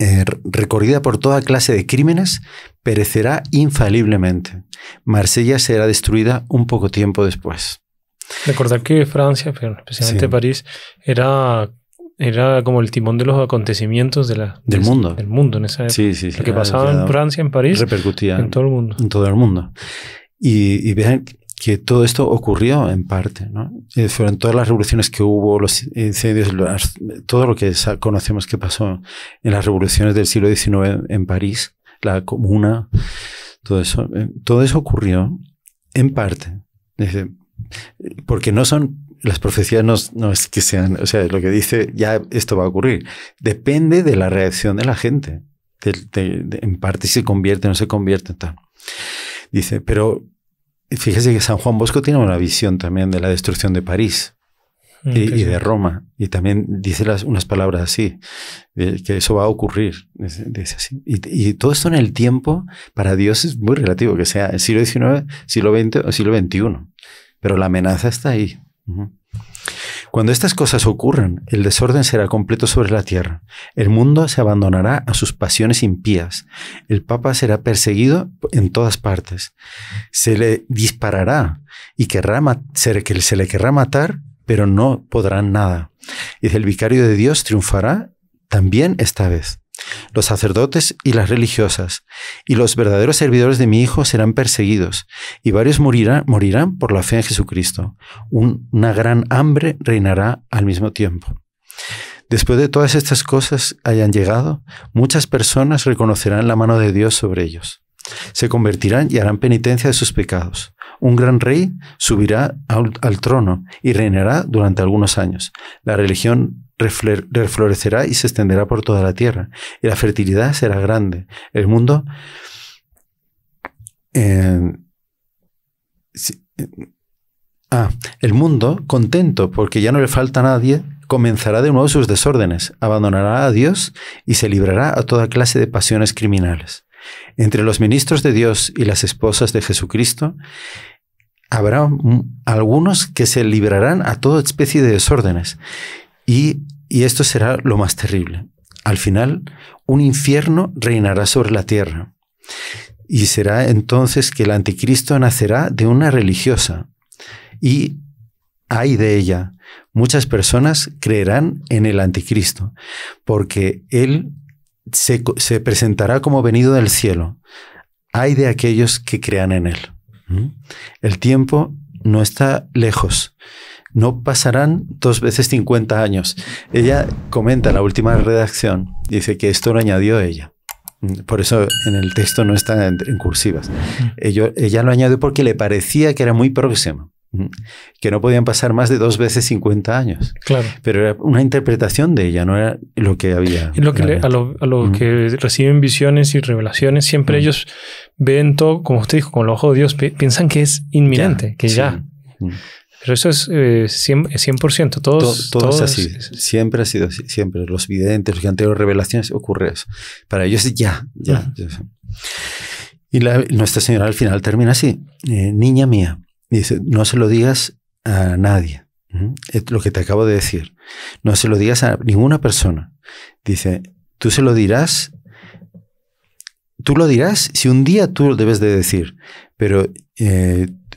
eh, recorrida por toda clase de crímenes, perecerá infaliblemente. Marsella será destruida un poco tiempo después. Recordar que Francia, pero especialmente París, era, era como el timón de los acontecimientos del mundo. Del mundo en esa Sí, sí, Lo que pasaba en Francia, en París, repercutía en todo el mundo. En todo el mundo. y vean que todo esto ocurrió en parte, ¿no? Eh, fueron todas las revoluciones que hubo, los incendios, todo lo que conocemos que pasó en las revoluciones del siglo XIX en París, la comuna, todo eso, eh, todo eso ocurrió en parte, eh, porque no son las profecías no, es que sean, o sea, lo que dice ya esto va a ocurrir, depende de la reacción de la gente, en parte se convierte, no se convierte, tal. Dice, pero Fíjese que San Juan Bosco tiene una visión también de la destrucción de París mm, eh, y, de Roma. Y también dice unas palabras así, que eso va a ocurrir. Y, todo esto en el tiempo, para Dios es muy relativo, que sea el siglo XIX, siglo XX o siglo XXI. Pero la amenaza está ahí. Cuando estas cosas ocurran, el desorden será completo sobre la tierra. El mundo se abandonará a sus pasiones impías. El Papa será perseguido en todas partes. Se le disparará y se le querrá matar, pero no podrán nada. y el vicario de Dios triunfará también esta vez los sacerdotes y las religiosas, y los verdaderos servidores de mi Hijo serán perseguidos, y varios morirán, morirán por la fe en Jesucristo. una gran hambre reinará al mismo tiempo. Después de todas estas cosas hayan llegado, muchas personas reconocerán la mano de Dios sobre ellos. Se convertirán y harán penitencia de sus pecados. Un gran rey subirá al trono y reinará durante algunos años. La religión reflorecerá y se extenderá por toda la tierra, y la fertilidad será grande. El mundo eh, eh, ah, el mundo, contento porque ya no le falta a nadie, comenzará de nuevo sus desórdenes, abandonará a Dios y se librará a toda clase de pasiones criminales. Entre los ministros de Dios y las esposas de Jesucristo habrá algunos que se librarán a toda especie de desórdenes y y esto será lo más terrible. Al final, un infierno reinará sobre la tierra. Y será entonces que el anticristo nacerá de una religiosa. Y hay de ella. Muchas personas creerán en el anticristo, porque él se, presentará como venido del cielo. Hay de aquellos que crean en él. ¿Mm? El tiempo no está lejos no pasarán dos veces 50 años. Ella comenta en la última redacción, dice que esto lo añadió ella. Por eso en el texto no están en, cursivas. Mm. ella lo añadió porque le parecía que era muy próximo, que no podían pasar más de dos veces 50 años. Claro. Pero era una interpretación de ella, no era lo que había. Lo que a los mm. que reciben visiones y revelaciones, siempre mm. ellos ven todo, como usted dijo, con los ojos de Dios, piensan que es inminente, que ya. Pero eso es 100%, eh, eh, todos, todo, todos... es así, siempre ha sido así, siempre. Los videntes, los que han tenido revelaciones, ocurre eso. Para ellos ya, ya. Y Nuestra Señora al final termina así, eh, niña mía, dice, no se lo digas a nadie, es lo que te acabo de decir, no se lo digas a ninguna persona. Dice, tú se lo dirás, tú lo dirás si un día tú lo debes de decir, pero...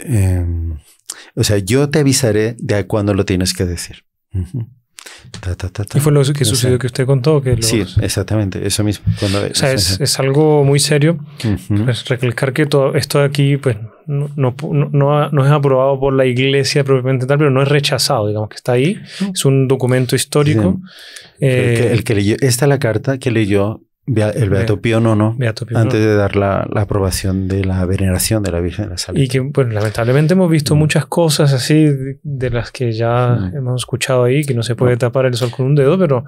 Em, o sea, yo te avisaré de a cuándo lo tienes que decir. y fue lo que sucedió que usted contó. Que Sí, exactamente, eso mismo. o sea, es, algo muy serio. Pues, recalcar que todo esto de aquí pues, no, no, no, no, es aprobado por la iglesia propiamente tal, pero no es rechazado, digamos que está ahí. Es un documento histórico. el, que, el que leyó, esta es la carta que leyó el Beato no, no. antes de dar la, la, aprobación de la veneración de la Virgen de la Salud. Y que, bueno, lamentablemente hemos visto mm. muchas cosas así de las que ya mm. hemos escuchado ahí, que no se puede tapar el sol con un dedo, pero,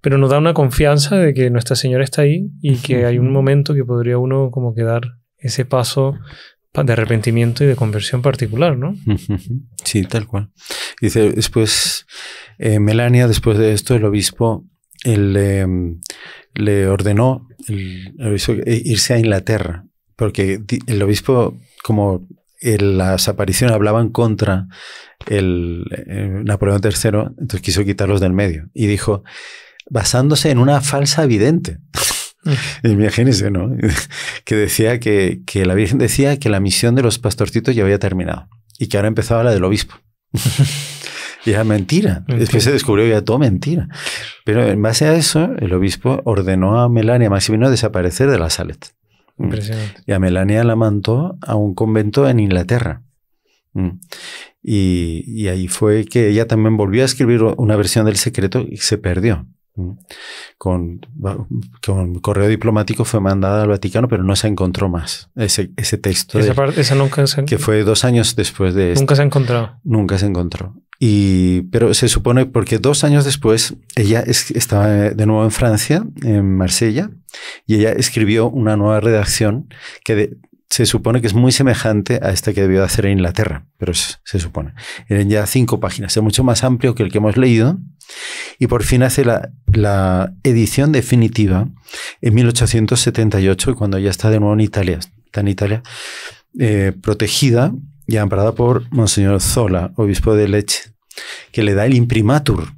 pero nos da una confianza de que Nuestra Señora está ahí y que hay un momento que podría uno como que dar ese paso de arrepentimiento y de conversión particular, ¿no? Sí, tal cual. Dice, después, eh, Melania, después de esto, el obispo, el... Em, le ordenó el, e irse a Inglaterra, porque el obispo, como las apariciones hablaban contra el, eh, Napoleón III, entonces quiso quitarlos del medio y dijo, basándose en una falsa evidente. Imagínense, ¿no? que decía que, que, la Virgen decía que la misión de los pastorcitos ya había terminado y que ahora empezaba la del obispo. Y era mentira. Después se descubrió ya todo mentira. Pero en base a eso, el obispo ordenó a Melania Maximino desaparecer de la Salet. Mm. Impresionante. Y a Melania la mandó a un convento en Inglaterra. Mm. Y, ahí fue que ella también volvió a escribir una versión del secreto y se perdió. Mm. Con, correo diplomático fue mandada al Vaticano, pero no se encontró más ese, texto. Esa parte, esa nunca se, que fue dos años después de... Nunca este. se encontró. Nunca se encontró. Y, pero se supone porque dos años después ella es, estaba de nuevo en Francia, en Marsella, y ella escribió una nueva redacción que se supone que es muy semejante a esta que debió hacer en Inglaterra, pero se supone. Eran ya cinco páginas, es mucho más amplio que el que hemos leído. Y por fin hace la, edición definitiva en 1878, cuando ya está de nuevo en Italia, está en Italia, eh, protegida y amparada por Monseñor Zola, obispo de Leche, que le da el imprimatur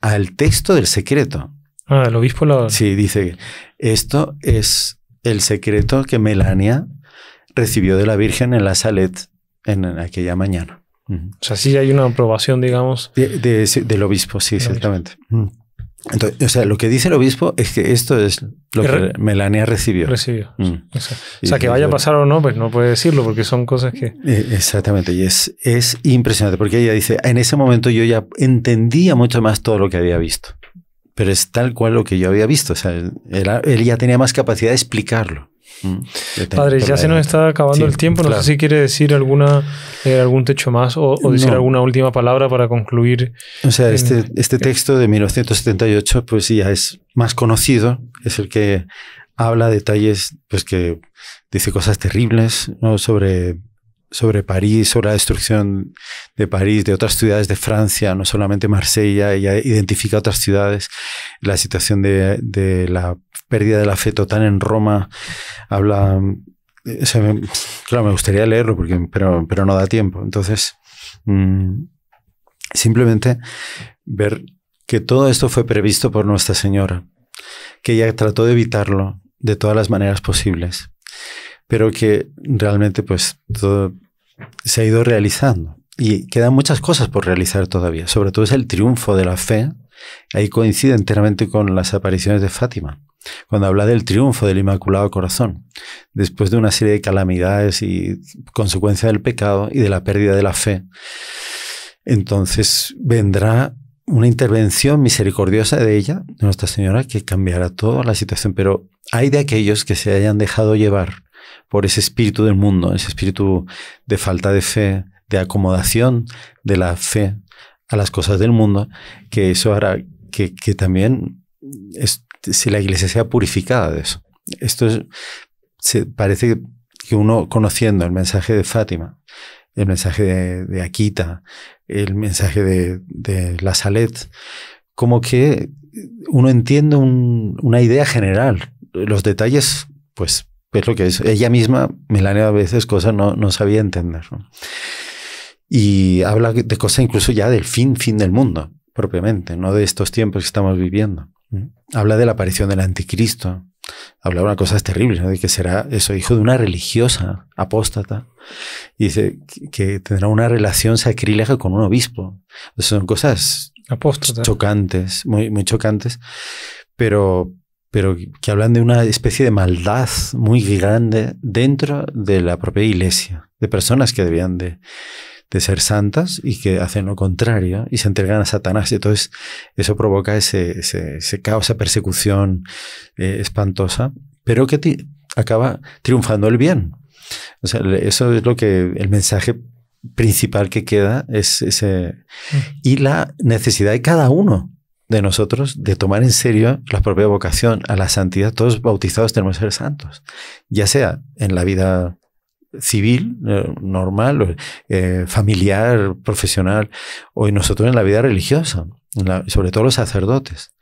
al texto del secreto. Ah, el obispo lo... Sí, dice, esto es el secreto que Melania recibió de la Virgen en la Salet en aquella mañana. O sea, sí hay una aprobación, digamos. De, del obispo, sí, exactamente. Entonces, o sea, lo que dice el obispo es que esto es lo que Melania recibió. Recibió. Mm. O sea, que vaya a pasar o no, pues no puede decirlo porque son cosas que... Eh, exactamente, y es, es impresionante porque ella dice, en ese momento yo ya entendía mucho más todo lo que había visto, pero es tal cual lo que yo había visto, o sea, él ya tenía más capacidad de explicarlo. Mm. Padre, ya se nos está acabando el tiempo. No sé si quiere decir alguna, eh, algún techo más o, decir alguna última palabra para concluir. O sea, este, este texto de 1978 pues ya es más conocido, es el que habla detalles pues que dice cosas terribles ¿no? sobre sobre París, sobre la destrucción de París, de otras ciudades de Francia, no solamente Marsella, ella identifica otras ciudades, la situación de, la pérdida del la fe total en Roma, habla... me, claro, me gustaría leerlo, porque, pero, no da tiempo. Entonces, mm, simplemente ver que todo esto fue previsto por Nuestra Señora, que ella trató de evitarlo de todas las maneras posibles pero que realmente pues todo se ha ido realizando. Y quedan muchas cosas por realizar todavía, sobre todo es el triunfo de la fe. Ahí coincide enteramente con las apariciones de Fátima, cuando habla del triunfo del Inmaculado Corazón, después de una serie de calamidades y consecuencia del pecado y de la pérdida de la fe. Entonces vendrá una intervención misericordiosa de ella, de Nuestra Señora, que cambiará toda la situación, pero hay de aquellos que se hayan dejado llevar por ese espíritu del mundo, ese espíritu de falta de fe, de acomodación de la fe a las cosas del mundo, que eso hará que, también si la iglesia sea purificada de eso. Esto se, parece que uno conociendo el mensaje de Fátima, el mensaje de, Akita, el mensaje de, La Salet, como que uno entiende una idea general. Los detalles, pues es que es. Ella misma, Melania, a veces cosas no, no sabía entender. Y habla de cosas incluso ya del fin, fin del mundo, propiamente, no de estos tiempos que estamos viviendo. ¿Mm? Habla de la aparición del anticristo. Habla de una cosa terrible, de que será eso, hijo de una religiosa apóstata. Y dice que tendrá una relación sacrílega con un obispo. son cosas Apóstata. chocantes, muy, muy chocantes. Pero, pero que hablan de una especie de maldad muy grande dentro de la propia iglesia, de personas que debían de, ser santas y que hacen lo contrario y se entregan a Satanás. Y entonces eso provoca ese, ese, caos, persecución eh, espantosa, pero que acaba triunfando el bien. O sea, eso es lo que el mensaje principal que queda es ese y la necesidad de cada uno de nosotros de tomar en serio la propia vocación a la santidad. Todos bautizados tenemos que ser santos, ya sea en la vida civil, eh, normal, eh, familiar, profesional, o nosotros en la vida religiosa, sobre todo los sacerdotes.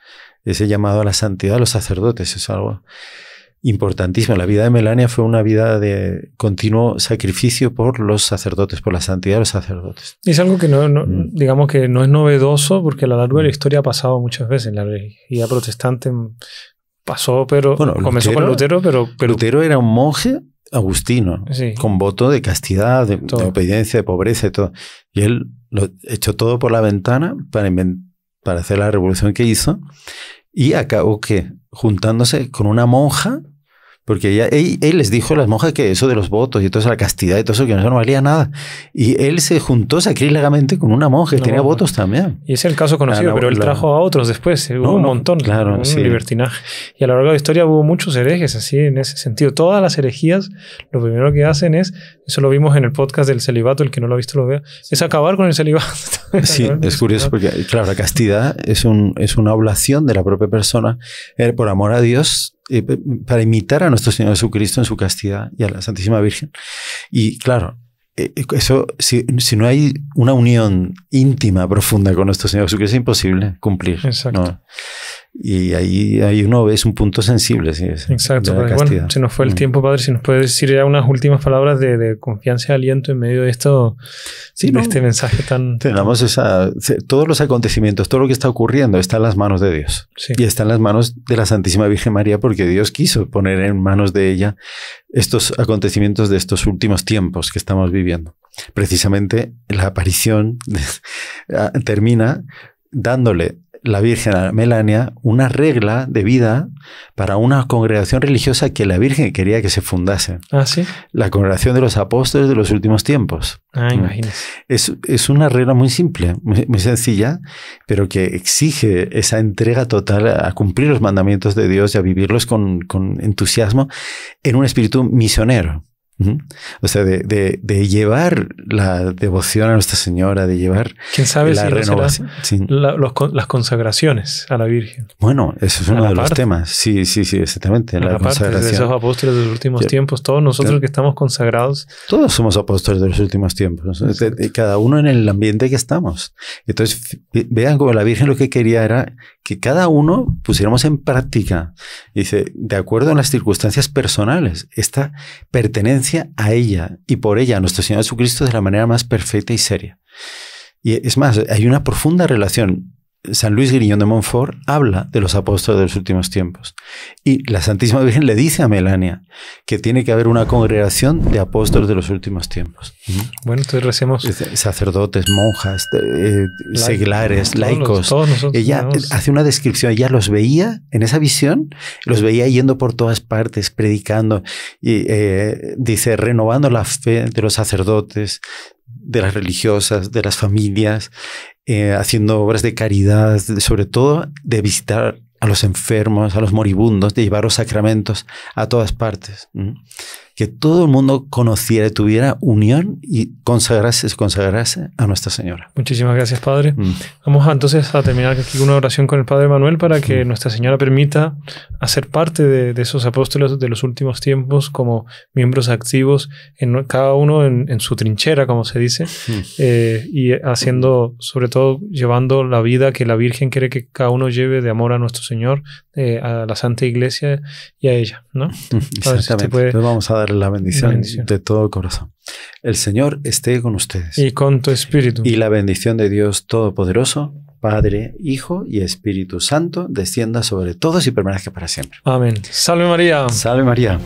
Ese llamado a la santidad a los sacerdotes es algo importantísima La vida de Melania fue una vida de continuo sacrificio por los sacerdotes, por la santidad de los sacerdotes. Es algo que no, mm. digamos que no es novedoso porque a lo largo de la mm. historia ha pasado muchas veces en la religión protestante. Pasó, pero bueno, comenzó con Lutero, pero, Lutero era un monje agustino, con voto de castidad, de, obediencia, de pobreza y todo. Y él lo echó todo por la ventana para, para hacer la revolución que hizo y acabó que juntándose con una monja porque él, les dijo a las monjas que eso de los votos y toda la castidad y todo eso, que no, valía nada. Y él se juntó sacrílegamente con una monja que tenía votos también. Y es el caso conocido, ah, pero él trajo a otros después, eh, hubo un montón, claro, un libertinaje. Y a lo largo de la historia hubo muchos herejes así en ese sentido. Todas las herejías, lo primero que hacen es, eso lo vimos en el podcast del celibato, el que no lo ha visto lo vea, es acabar con el celibato. sí, es curioso porque, claro, la castidad es, un, es una oblación de la propia persona, eh, por amor a Dios eh, para imitar a nuestro Señor Jesucristo en su castidad y a la Santísima Virgen. Y claro, eh, eh, eso, si, no hay una unión íntima, profunda con nuestro Señor Jesucristo, es imposible cumplir. Exacto. Y ahí, ahí uno ve, es un punto sensible. Sí, Exacto, se nos fue el mm. tiempo, padre. Si nos puede decir ya unas últimas palabras de, confianza y aliento en medio de esto, sí, este mensaje tan. esa. Todos los acontecimientos, todo lo que está ocurriendo está en las manos de Dios. Y está en las manos de la Santísima Virgen María, porque Dios quiso poner en manos de ella estos acontecimientos de estos últimos tiempos que estamos viviendo. Precisamente la aparición ah, termina dándole la Virgen Melania una regla de vida para una congregación religiosa que la Virgen quería que se fundase. ¿Ah, sí? La congregación de los apóstoles de los últimos tiempos. Ah, mm. imagínese. Es, es, una regla muy simple, muy, muy, sencilla, pero que exige esa entrega total a cumplir los mandamientos de Dios y a vivirlos con, con entusiasmo en un espíritu misionero. O sea, de, llevar la devoción a Nuestra Señora, de llevar ¿Quién sabe la renovación. las consagraciones a la Virgen. Bueno, eso es uno de los temas. Sí, sí, sí, exactamente. la, parte de esos apóstoles de los últimos tiempos, todos nosotros que estamos consagrados. Todos somos apóstoles de los últimos tiempos. Cada uno en el ambiente que estamos. Entonces, vean cómo la Virgen lo que quería era que cada uno pusiéramos en práctica. Dice, de acuerdo a las circunstancias personales, esta pertenencia a ella y por ella a nuestro Señor Jesucristo de la manera más perfecta y seria. Y es más, hay una profunda relación San Luis Griñón de Montfort habla de los apóstoles de los últimos tiempos. Y la Santísima Virgen le dice a Melania que tiene que haber una congregación de apóstoles de los últimos tiempos. Bueno, entonces recemos. Eh, sacerdotes, monjas, eh, seglares, laicos. ella eh, hace una descripción, ella los veía en esa visión, los veía yendo por todas partes, predicando, y dice, renovando la fe de los sacerdotes, de las religiosas, de las familias, eh, haciendo obras de caridad, sobre todo de visitar a los enfermos, a los moribundos, de llevar los sacramentos a todas partes que todo el mundo conociera, y tuviera unión y consagrase consagrase a Nuestra Señora. Muchísimas gracias, Padre. Mm. Vamos entonces a terminar aquí una oración con el Padre Manuel para que mm. Nuestra Señora permita hacer parte de, esos apóstoles de los últimos tiempos como miembros activos, en, cada uno en, su trinchera, como se dice, mm. eh, y haciendo, sobre todo, llevando la vida que la Virgen quiere que cada uno lleve de amor a nuestro Señor, eh, a la Santa Iglesia y a ella, ¿no? Exactamente, vamos a dar la bendición, bendición, de todo corazón. El Señor esté con ustedes. Y con tu espíritu. Y la bendición de Dios Todopoderoso, Padre, Hijo y Espíritu Santo, descienda sobre todos y permanezca para siempre. Amén. Salve María. Salve María.